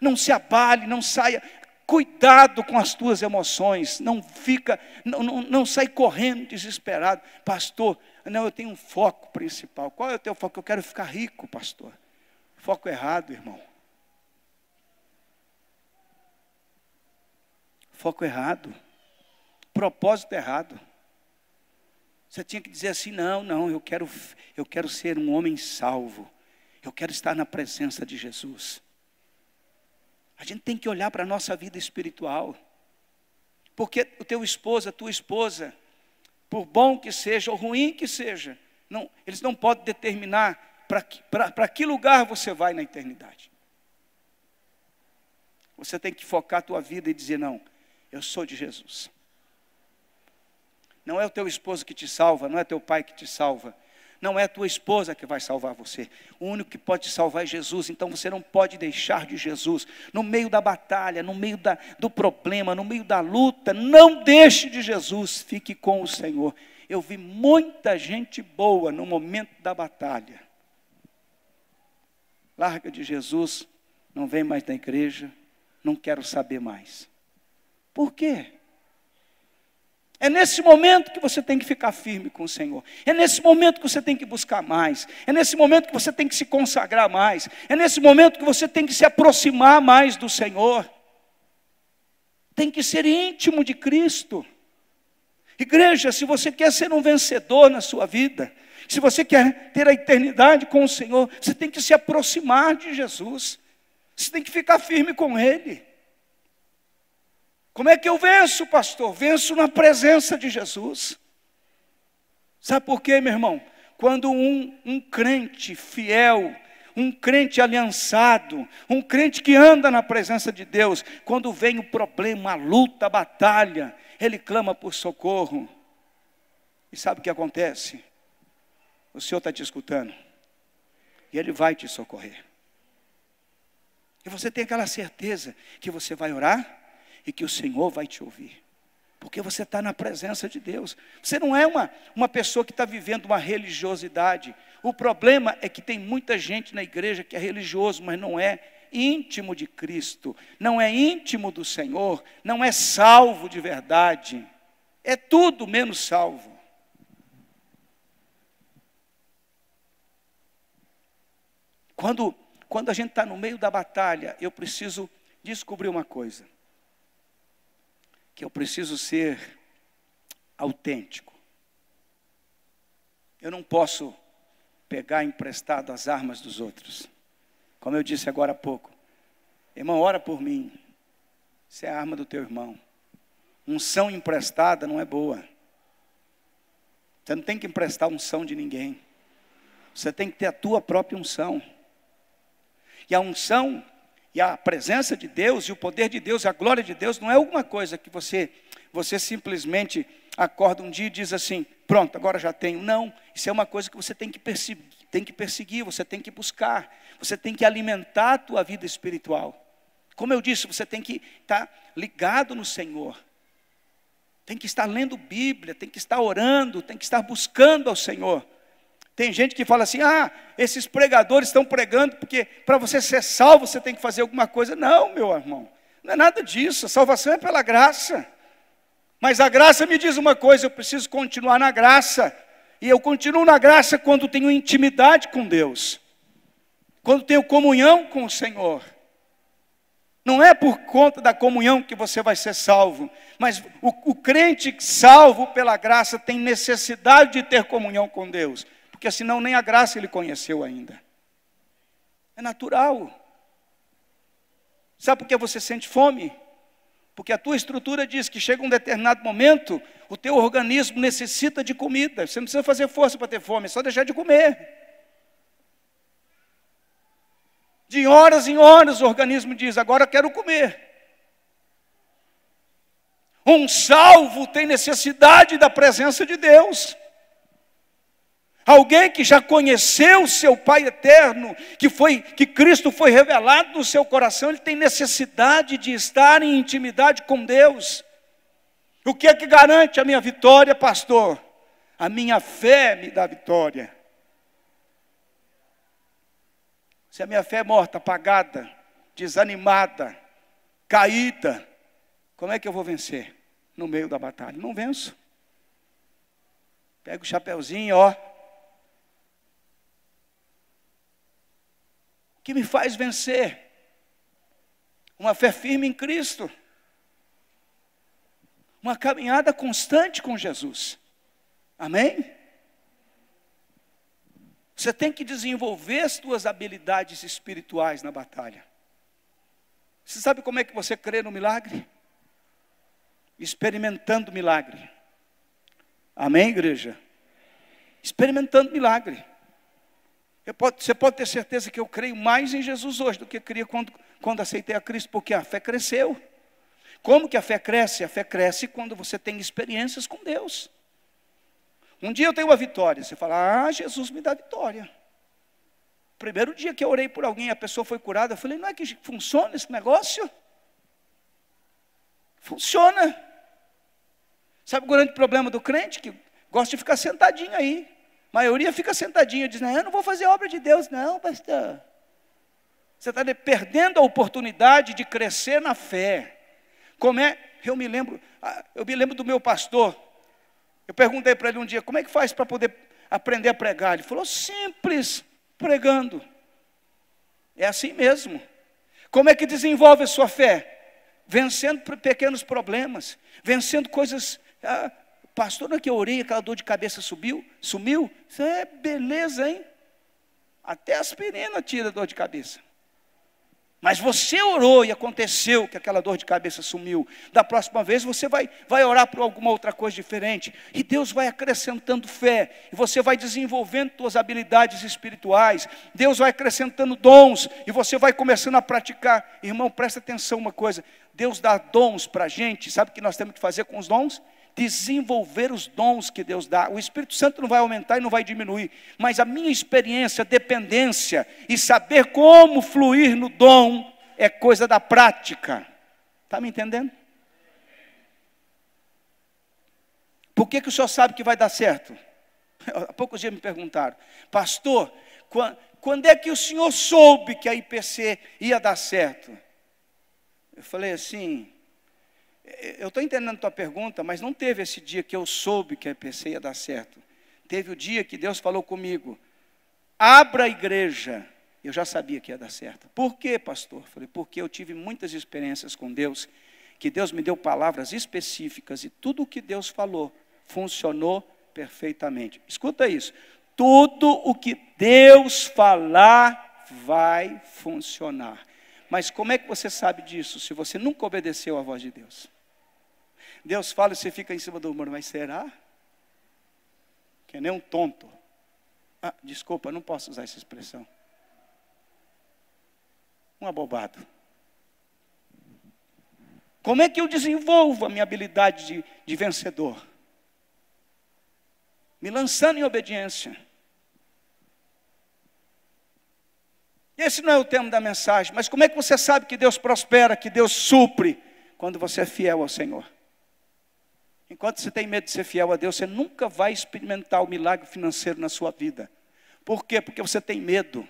Não se abale, não saia. Cuidado com as tuas emoções. Não fica, não, não, não sai correndo desesperado. Pastor, não, eu tenho um foco principal. Qual é o teu foco? Eu quero ficar rico, pastor. Foco errado, irmão. Foco errado. Propósito errado. Você tinha que dizer assim: não, não, eu quero, eu quero ser um homem salvo. Eu quero estar na presença de Jesus. A gente tem que olhar para a nossa vida espiritual. Porque o teu esposo, a tua esposa, por bom que seja ou ruim que seja, não, eles não podem determinar para que, que lugar você vai na eternidade. Você tem que focar a tua vida e dizer: não, eu sou de Jesus. Não é o teu esposo que te salva, não é teu pai que te salva. Não é a tua esposa que vai salvar você. O único que pode te salvar é Jesus. Então você não pode deixar de Jesus. No meio da batalha, no meio da, do problema, no meio da luta, não deixe de Jesus. Fique com o Senhor. Eu vi muita gente boa no momento da batalha. Larga de Jesus, não vem mais na igreja, não quero saber mais. Por quê? É nesse momento que você tem que ficar firme com o Senhor. É nesse momento que você tem que buscar mais. É nesse momento que você tem que se consagrar mais. É nesse momento que você tem que se aproximar mais do Senhor. Tem que ser íntimo de Cristo. Igreja, se você quer ser um vencedor na sua vida, se você quer ter a eternidade com o Senhor, você tem que se aproximar de Jesus. Você tem que ficar firme com Ele. Como é que eu venço, pastor? Venço na presença de Jesus. Sabe por quê, meu irmão? Quando um, um crente fiel, um crente aliançado, um crente que anda na presença de Deus, quando vem o problema, a luta, a batalha, ele clama por socorro. E sabe o que acontece? O Senhor está te escutando, e Ele vai te socorrer. E você tem aquela certeza que você vai orar, e que o Senhor vai te ouvir. Porque você está na presença de Deus. Você não é uma, uma pessoa que está vivendo uma religiosidade. O problema é que tem muita gente na igreja que é religioso, mas não é íntimo de Cristo, não é íntimo do Senhor, não é salvo de verdade. É tudo menos salvo. Quando, quando a gente está no meio da batalha, eu preciso descobrir uma coisa que eu preciso ser autêntico. Eu não posso pegar emprestado as armas dos outros. Como eu disse agora há pouco, irmão, ora por mim. Isso é a arma do teu irmão. Unção emprestada não é boa. Você não tem que emprestar unção de ninguém. Você tem que ter a tua própria unção. E a unção e a presença de Deus e o poder de Deus, e a glória de Deus não é alguma coisa que você você simplesmente acorda um dia e diz assim: "Pronto, agora já tenho". Não, isso é uma coisa que você tem que perseguir, tem que perseguir, você tem que buscar, você tem que alimentar a tua vida espiritual. Como eu disse, você tem que estar ligado no Senhor. Tem que estar lendo Bíblia, tem que estar orando, tem que estar buscando ao Senhor. Tem gente que fala assim: ah, esses pregadores estão pregando porque para você ser salvo você tem que fazer alguma coisa. Não, meu irmão, não é nada disso. A salvação é pela graça. Mas a graça me diz uma coisa: eu preciso continuar na graça. E eu continuo na graça quando tenho intimidade com Deus, quando tenho comunhão com o Senhor. Não é por conta da comunhão que você vai ser salvo, mas o, o crente salvo pela graça tem necessidade de ter comunhão com Deus porque senão nem a graça ele conheceu ainda. É natural. Sabe por que você sente fome? Porque a tua estrutura diz que chega um determinado momento, o teu organismo necessita de comida. Você não precisa fazer força para ter fome, é só deixar de comer. De horas em horas o organismo diz: agora quero comer. Um salvo tem necessidade da presença de Deus. Alguém que já conheceu o seu Pai eterno, que foi que Cristo foi revelado no seu coração, ele tem necessidade de estar em intimidade com Deus. O que é que garante a minha vitória, pastor? A minha fé me dá vitória. Se a minha fé é morta, apagada, desanimada, caída, como é que eu vou vencer no meio da batalha? Não venço. Pega o chapeuzinho, ó. que me faz vencer. Uma fé firme em Cristo. Uma caminhada constante com Jesus. Amém? Você tem que desenvolver as suas habilidades espirituais na batalha. Você sabe como é que você crê no milagre? Experimentando milagre. Amém, igreja? Experimentando milagre. Pode, você pode ter certeza que eu creio mais em Jesus hoje do que cria quando, quando aceitei a Cristo, porque a fé cresceu. Como que a fé cresce? A fé cresce quando você tem experiências com Deus. Um dia eu tenho uma vitória, você fala, ah, Jesus me dá vitória. Primeiro dia que eu orei por alguém, a pessoa foi curada, eu falei, não é que funciona esse negócio? Funciona. Sabe o grande problema do crente? Que gosta de ficar sentadinho aí maioria fica sentadinha e diz: não, Eu não vou fazer obra de Deus, não, pastor. Você está perdendo a oportunidade de crescer na fé. Como é? Eu me lembro, ah, eu me lembro do meu pastor. Eu perguntei para ele um dia: Como é que faz para poder aprender a pregar? Ele falou: Simples, pregando. É assim mesmo. Como é que desenvolve a sua fé? Vencendo pequenos problemas, vencendo coisas ah, Pastor, na é que eu orei, aquela dor de cabeça subiu, sumiu. Isso é beleza, hein? Até aspirina tira dor de cabeça. Mas você orou e aconteceu que aquela dor de cabeça sumiu. Da próxima vez você vai, vai orar por alguma outra coisa diferente. E Deus vai acrescentando fé. E você vai desenvolvendo suas habilidades espirituais. Deus vai acrescentando dons. E você vai começando a praticar. Irmão, presta atenção uma coisa. Deus dá dons para a gente. Sabe o que nós temos que fazer com os dons? desenvolver os dons que Deus dá. O Espírito Santo não vai aumentar e não vai diminuir, mas a minha experiência, dependência e saber como fluir no dom é coisa da prática. Está me entendendo? Por que, que o senhor sabe que vai dar certo? <laughs> Há poucos dias me perguntaram, pastor, quando é que o senhor soube que a IPC ia dar certo? Eu falei assim, é, eu estou entendendo a tua pergunta, mas não teve esse dia que eu soube que a EPC ia dar certo. Teve o dia que Deus falou comigo: abra a igreja. Eu já sabia que ia dar certo. Por quê, pastor? falei, porque eu tive muitas experiências com Deus, que Deus me deu palavras específicas e tudo o que Deus falou funcionou perfeitamente. Escuta isso. Tudo o que Deus falar vai funcionar. Mas como é que você sabe disso se você nunca obedeceu à voz de Deus? Deus fala e você fica em cima do muro, mas será? Que é nem um tonto. Ah, desculpa, não posso usar essa expressão. Um abobado. Como é que eu desenvolvo a minha habilidade de, de vencedor? Me lançando em obediência. Esse não é o tema da mensagem, mas como é que você sabe que Deus prospera, que Deus supre, quando você é fiel ao Senhor? Enquanto você tem medo de ser fiel a Deus, você nunca vai experimentar o milagre financeiro na sua vida. Por quê? Porque você tem medo.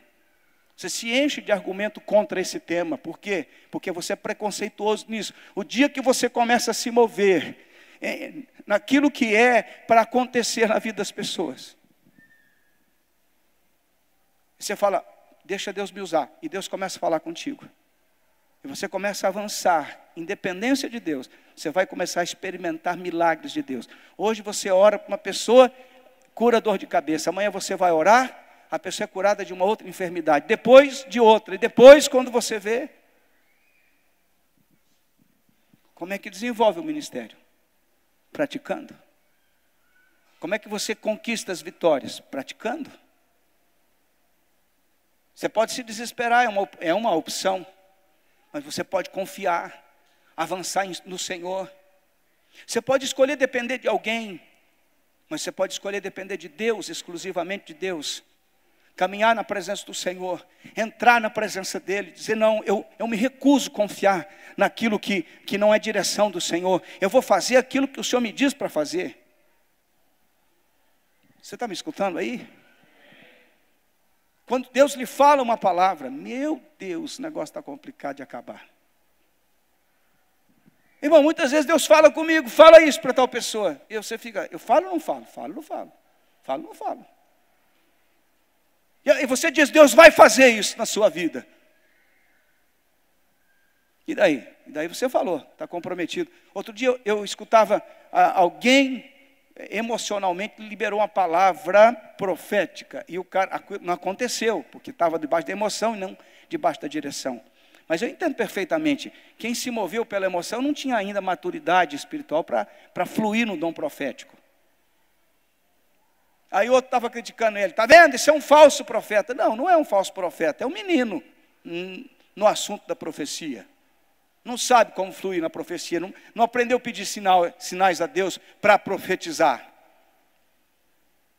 Você se enche de argumento contra esse tema. Por quê? Porque você é preconceituoso nisso. O dia que você começa a se mover é, naquilo que é para acontecer na vida das pessoas, você fala, deixa Deus me usar. E Deus começa a falar contigo você começa a avançar, independência de Deus, você vai começar a experimentar milagres de Deus. Hoje você ora para uma pessoa, cura dor de cabeça. Amanhã você vai orar, a pessoa é curada de uma outra enfermidade, depois de outra, e depois, quando você vê, como é que desenvolve o ministério? Praticando. Como é que você conquista as vitórias? Praticando. Você pode se desesperar, é uma, é uma opção mas você pode confiar, avançar no Senhor. Você pode escolher depender de alguém, mas você pode escolher depender de Deus, exclusivamente de Deus. Caminhar na presença do Senhor, entrar na presença dEle, dizer: Não, eu, eu me recuso a confiar naquilo que, que não é direção do Senhor, eu vou fazer aquilo que o Senhor me diz para fazer. Você está me escutando aí? Quando Deus lhe fala uma palavra, meu Deus, o negócio está complicado de acabar. Irmão, muitas vezes Deus fala comigo, fala isso para tal pessoa. E você fica, eu falo ou não falo? Falo ou não falo? Falo ou não falo? E você diz, Deus vai fazer isso na sua vida. E daí? E daí você falou, está comprometido. Outro dia eu, escutava ah, alguém emocionalmente liberou uma palavra profética. E o cara não aconteceu, porque estava debaixo da emoção e não debaixo da direção. Mas eu entendo perfeitamente. Quem se moveu pela emoção não tinha ainda maturidade espiritual para fluir no dom profético. Aí outro estava criticando ele. Está vendo? Isso é um falso profeta. Não, não é um falso profeta. É um menino hum, no assunto da profecia. Não sabe como fluir na profecia, não, não aprendeu a pedir sinal, sinais a Deus para profetizar.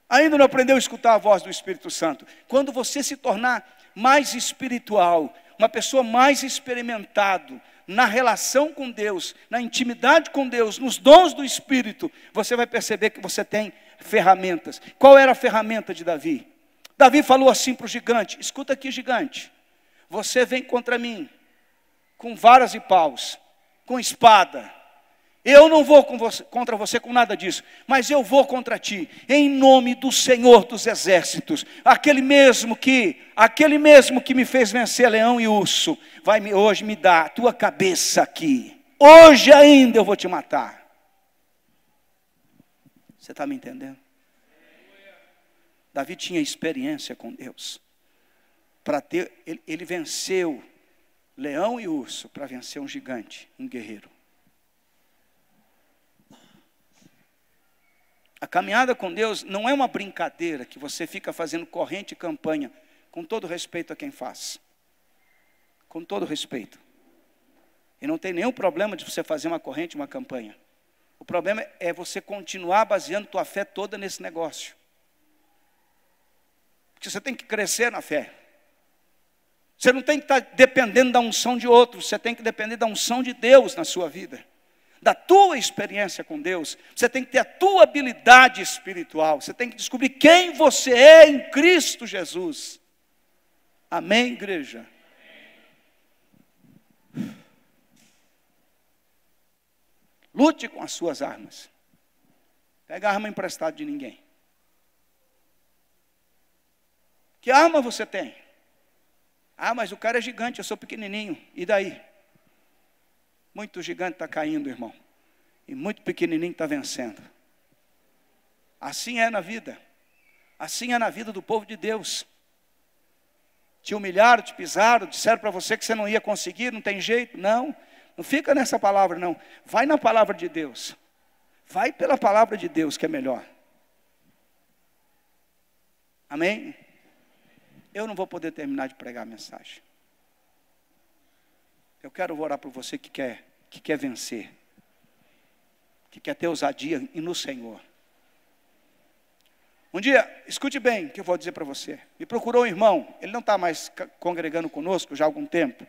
Ainda não aprendeu a escutar a voz do Espírito Santo. Quando você se tornar mais espiritual, uma pessoa mais experimentado na relação com Deus, na intimidade com Deus, nos dons do Espírito, você vai perceber que você tem ferramentas. Qual era a ferramenta de Davi? Davi falou assim para o gigante: Escuta aqui, gigante, você vem contra mim, com varas e paus, com espada. Eu não vou você, contra você com nada disso, mas eu vou contra ti, em nome do Senhor dos Exércitos, aquele mesmo que, aquele mesmo que me fez vencer leão e urso, vai me, hoje me dar a tua cabeça aqui. Hoje ainda eu vou te matar. Você está me entendendo? Davi tinha experiência com Deus. Para ter, ele, ele venceu leão e urso para vencer um gigante, um guerreiro. A caminhada com Deus não é uma brincadeira que você fica fazendo corrente e campanha, com todo respeito a quem faz. Com todo respeito. E não tem nenhum problema de você fazer uma corrente, uma campanha. O problema é você continuar baseando tua fé toda nesse negócio. Porque você tem que crescer na fé. Você não tem que estar dependendo da unção de outro, você tem que depender da unção de Deus na sua vida, da tua experiência com Deus. Você tem que ter a tua habilidade espiritual, você tem que descobrir quem você é em Cristo Jesus. Amém, igreja? Lute com as suas armas. Pega a arma emprestada de ninguém. Que arma você tem? Ah, mas o cara é gigante, eu sou pequenininho. E daí? Muito gigante está caindo, irmão. E muito pequenininho está vencendo. Assim é na vida. Assim é na vida do povo de Deus. Te humilharam, te pisaram, disseram para você que você não ia conseguir, não tem jeito. Não, não fica nessa palavra, não. Vai na palavra de Deus. Vai pela palavra de Deus que é melhor. Amém? eu não vou poder terminar de pregar a mensagem. Eu quero orar por você que quer, que quer vencer, que quer ter ousadia e no Senhor. Um dia, escute bem o que eu vou dizer para você. Me procurou um irmão, ele não está mais congregando conosco já há algum tempo.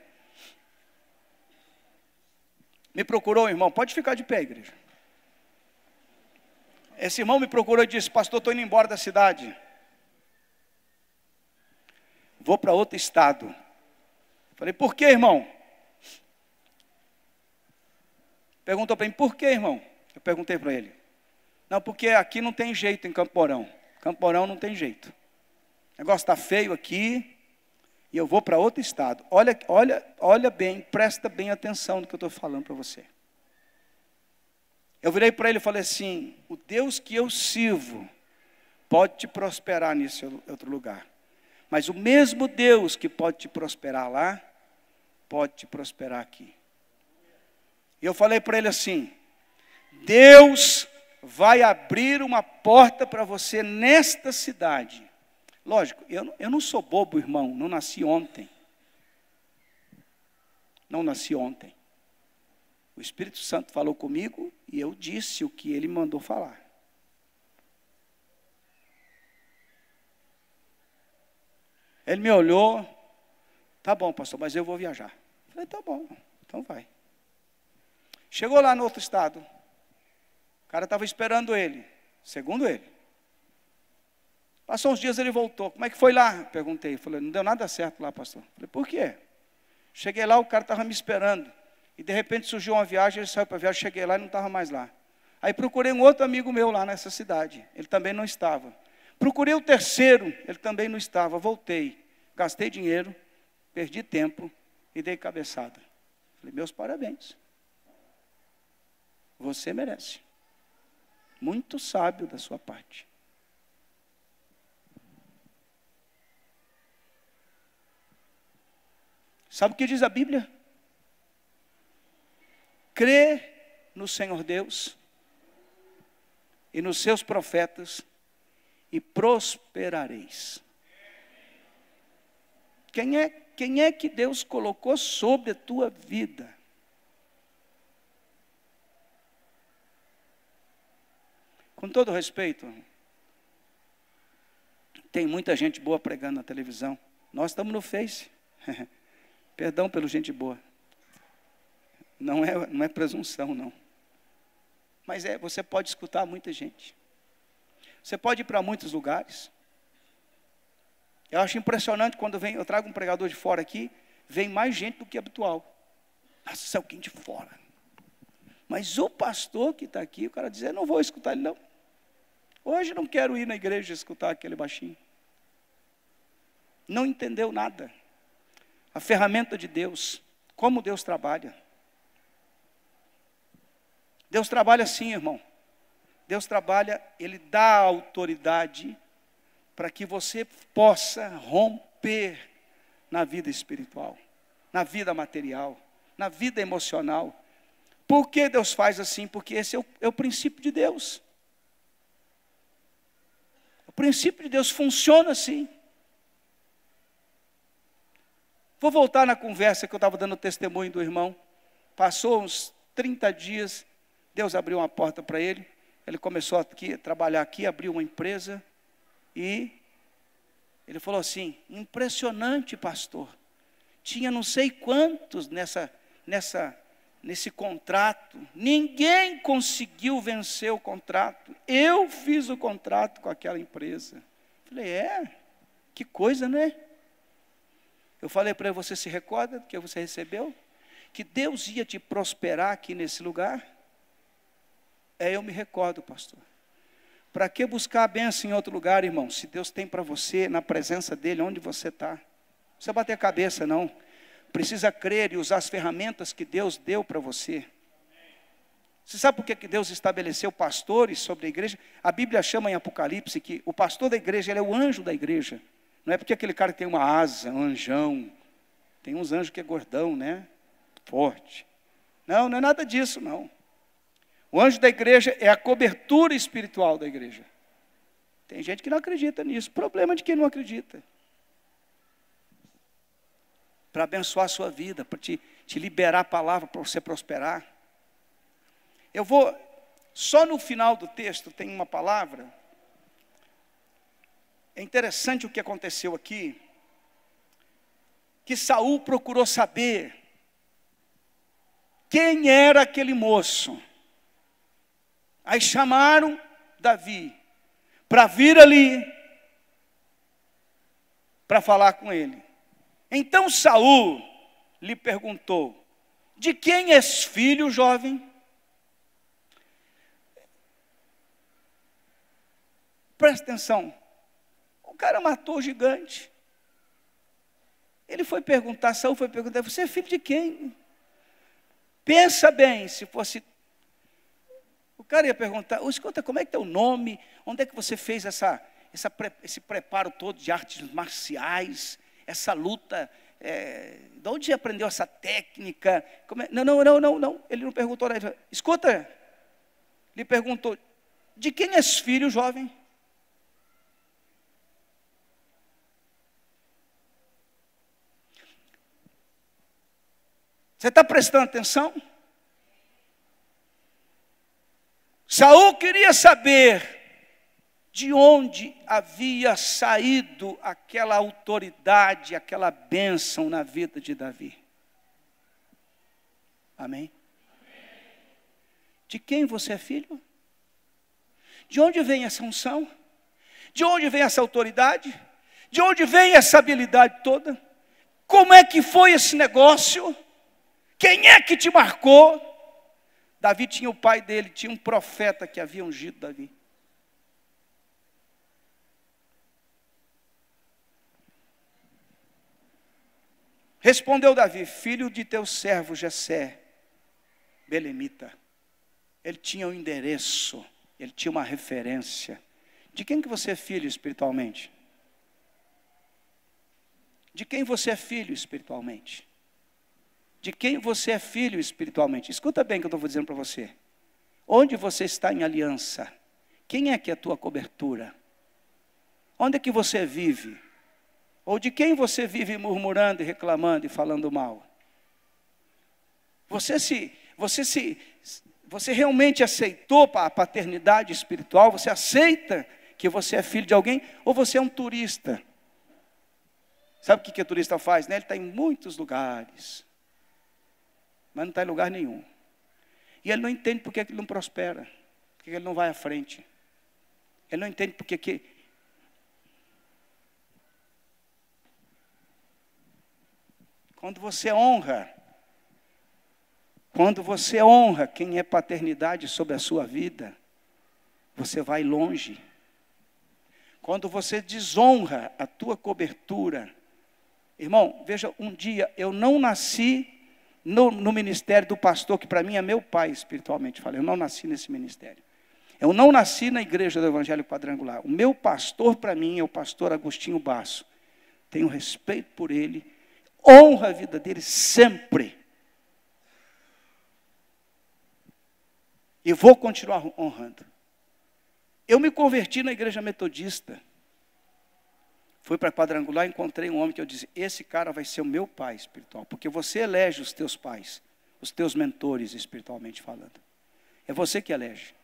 Me procurou um irmão, pode ficar de pé, igreja. Esse irmão me procurou e disse: Pastor, estou indo embora da cidade vou para outro estado. Falei, por que, irmão? Perguntou para mim, por que, irmão? Eu perguntei para ele. Não, porque aqui não tem jeito em Camporão. Camporão não tem jeito. O negócio está feio aqui e eu vou para outro estado. Olha, olha, olha bem, presta bem atenção no que eu estou falando para você. Eu virei para ele e falei assim: o Deus que eu sirvo pode te prosperar nesse outro lugar. Mas o mesmo Deus que pode te prosperar lá, pode te prosperar aqui. E eu falei para ele assim: Deus vai abrir uma porta para você nesta cidade. Lógico, eu, eu não sou bobo, irmão, não nasci ontem. Não nasci ontem. O Espírito Santo falou comigo e eu disse o que ele mandou falar. Ele me olhou, tá bom, pastor, mas eu vou viajar. Eu falei, tá bom, então vai. Chegou lá no outro estado, o cara estava esperando ele, segundo ele. Passou uns dias, ele voltou. Como é que foi lá? Perguntei. Falei, não deu nada certo lá, pastor. Falei, por quê? Cheguei lá, o cara estava me esperando. E de repente surgiu uma viagem, ele saiu para a viagem, cheguei lá e não estava mais lá. Aí procurei um outro amigo meu lá nessa cidade, ele também não estava. Procurei o terceiro, ele também não estava. Voltei gastei dinheiro, perdi tempo e dei cabeçada. Falei, meus parabéns. Você merece. Muito sábio da sua parte. Sabe o que diz a Bíblia? Crê no Senhor Deus e nos seus profetas e prosperareis. Quem é, quem é que Deus colocou sobre a tua vida? Com todo respeito, tem muita gente boa pregando na televisão. Nós estamos no Face. <laughs> Perdão pelo gente boa. Não é, não é presunção, não. Mas é, você pode escutar muita gente. Você pode ir para muitos lugares. Eu acho impressionante quando vem, eu trago um pregador de fora aqui, vem mais gente do que habitual. Nossa, é o de fora. Mas o pastor que está aqui, o cara diz, eu não vou escutar ele não. Hoje não quero ir na igreja escutar aquele baixinho. Não entendeu nada. A ferramenta de Deus, como Deus trabalha. Deus trabalha assim, irmão. Deus trabalha, Ele dá autoridade para que você possa romper na vida espiritual, na vida material, na vida emocional. Por que Deus faz assim? Porque esse é o, é o princípio de Deus. O princípio de Deus funciona assim. Vou voltar na conversa que eu estava dando testemunho do irmão. Passou uns 30 dias, Deus abriu uma porta para ele. Ele começou a trabalhar aqui, abriu uma empresa. E ele falou assim: impressionante, pastor. Tinha não sei quantos nessa, nessa, nesse contrato. Ninguém conseguiu vencer o contrato. Eu fiz o contrato com aquela empresa. Falei, é, que coisa, né? Eu falei para ele, você se recorda do que você recebeu? Que Deus ia te prosperar aqui nesse lugar? É, eu me recordo, pastor. Para que buscar a bênção em outro lugar, irmão? Se Deus tem para você, na presença dEle, onde você está. Não precisa bater a cabeça, não. Precisa crer e usar as ferramentas que Deus deu para você. Você sabe por que Deus estabeleceu pastores sobre a igreja? A Bíblia chama em Apocalipse que o pastor da igreja é o anjo da igreja. Não é porque aquele cara tem uma asa, um anjão. Tem uns anjos que é gordão, né? Forte. Não, não é nada disso, não. O anjo da igreja é a cobertura espiritual da igreja. Tem gente que não acredita nisso. Problema de quem não acredita. Para abençoar a sua vida, para te, te liberar a palavra para você prosperar. Eu vou, só no final do texto tem uma palavra. É interessante o que aconteceu aqui. Que Saul procurou saber quem era aquele moço. Aí chamaram Davi para vir ali para falar com ele. Então Saul lhe perguntou: De quem és filho, jovem? Presta atenção. O cara matou o gigante. Ele foi perguntar, Saul foi perguntar: Você é filho de quem? Pensa bem, se fosse cara ia perguntar, escuta, como é que é o nome? Onde é que você fez essa, essa, esse preparo todo de artes marciais? Essa luta? É, de onde você aprendeu essa técnica? É? Não, não, não, não, não. Ele não perguntou nada. escuta, lhe perguntou, de quem és filho, jovem? Você está prestando atenção? Saul queria saber de onde havia saído aquela autoridade, aquela bênção na vida de Davi. Amém? Amém? De quem você é filho? De onde vem essa unção? De onde vem essa autoridade? De onde vem essa habilidade toda? Como é que foi esse negócio? Quem é que te marcou? Davi tinha o pai dele, tinha um profeta que havia ungido Davi. Respondeu Davi, filho de teu servo Jessé, Belemita. Ele tinha um endereço, ele tinha uma referência. De quem que você é filho espiritualmente? De quem você é filho espiritualmente? de quem você é filho espiritualmente. Escuta bem o que eu estou dizendo para você. Onde você está em aliança? Quem é que é a tua cobertura? Onde é que você vive? Ou de quem você vive murmurando e reclamando e falando mal? Você se, você se, você realmente aceitou a paternidade espiritual? Você aceita que você é filho de alguém? Ou você é um turista? Sabe o que, que o turista faz? Né? Ele está em muitos lugares mas não está em lugar nenhum. E ele não entende porque ele não prospera, porque ele não vai à frente. Ele não entende porque que. Quando você honra, quando você honra quem é paternidade sobre a sua vida, você vai longe. Quando você desonra a tua cobertura, irmão, veja, um dia eu não nasci no, no ministério do pastor, que para mim é meu pai espiritualmente. Falei, eu não nasci nesse ministério. Eu não nasci na igreja do Evangelho Quadrangular. O meu pastor para mim é o pastor Agostinho Basso. Tenho respeito por ele, honra a vida dele sempre. E vou continuar honrando. Eu me converti na igreja metodista. Fui para quadrangular, encontrei um homem que eu disse: Esse cara vai ser o meu pai espiritual, porque você elege os teus pais, os teus mentores espiritualmente falando. É você que elege.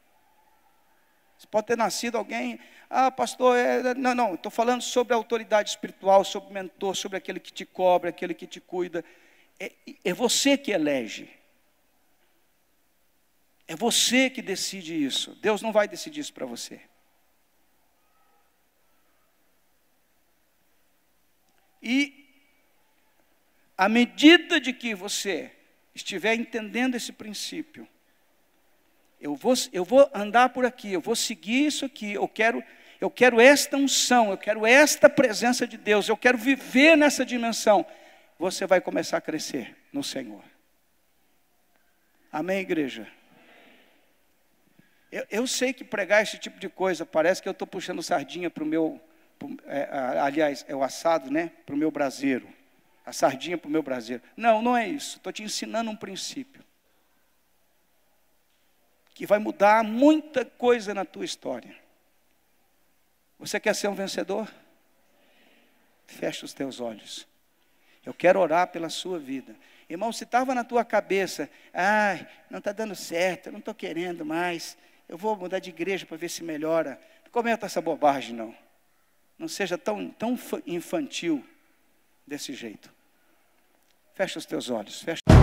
Você pode ter nascido alguém, ah, pastor, é... é não, não, estou falando sobre a autoridade espiritual, sobre o mentor, sobre aquele que te cobre, aquele que te cuida. É, é você que elege. É você que decide isso. Deus não vai decidir isso para você. E à medida de que você estiver entendendo esse princípio, eu vou, eu vou andar por aqui, eu vou seguir isso aqui, eu quero, eu quero esta unção, eu quero esta presença de Deus, eu quero viver nessa dimensão. Você vai começar a crescer no Senhor. Amém, igreja? Eu, eu sei que pregar esse tipo de coisa parece que eu estou puxando sardinha para o meu é, aliás, é o assado, né? Para o meu braseiro. A sardinha para o meu braseiro. Não, não é isso. Estou te ensinando um princípio. Que vai mudar muita coisa na tua história. Você quer ser um vencedor? Fecha os teus olhos. Eu quero orar pela sua vida. Irmão, se estava na tua cabeça, ai, ah, não está dando certo, eu não estou querendo mais, eu vou mudar de igreja para ver se melhora. Não comenta essa bobagem, não. Não seja tão, tão infantil desse jeito. Fecha os teus olhos. Fecha...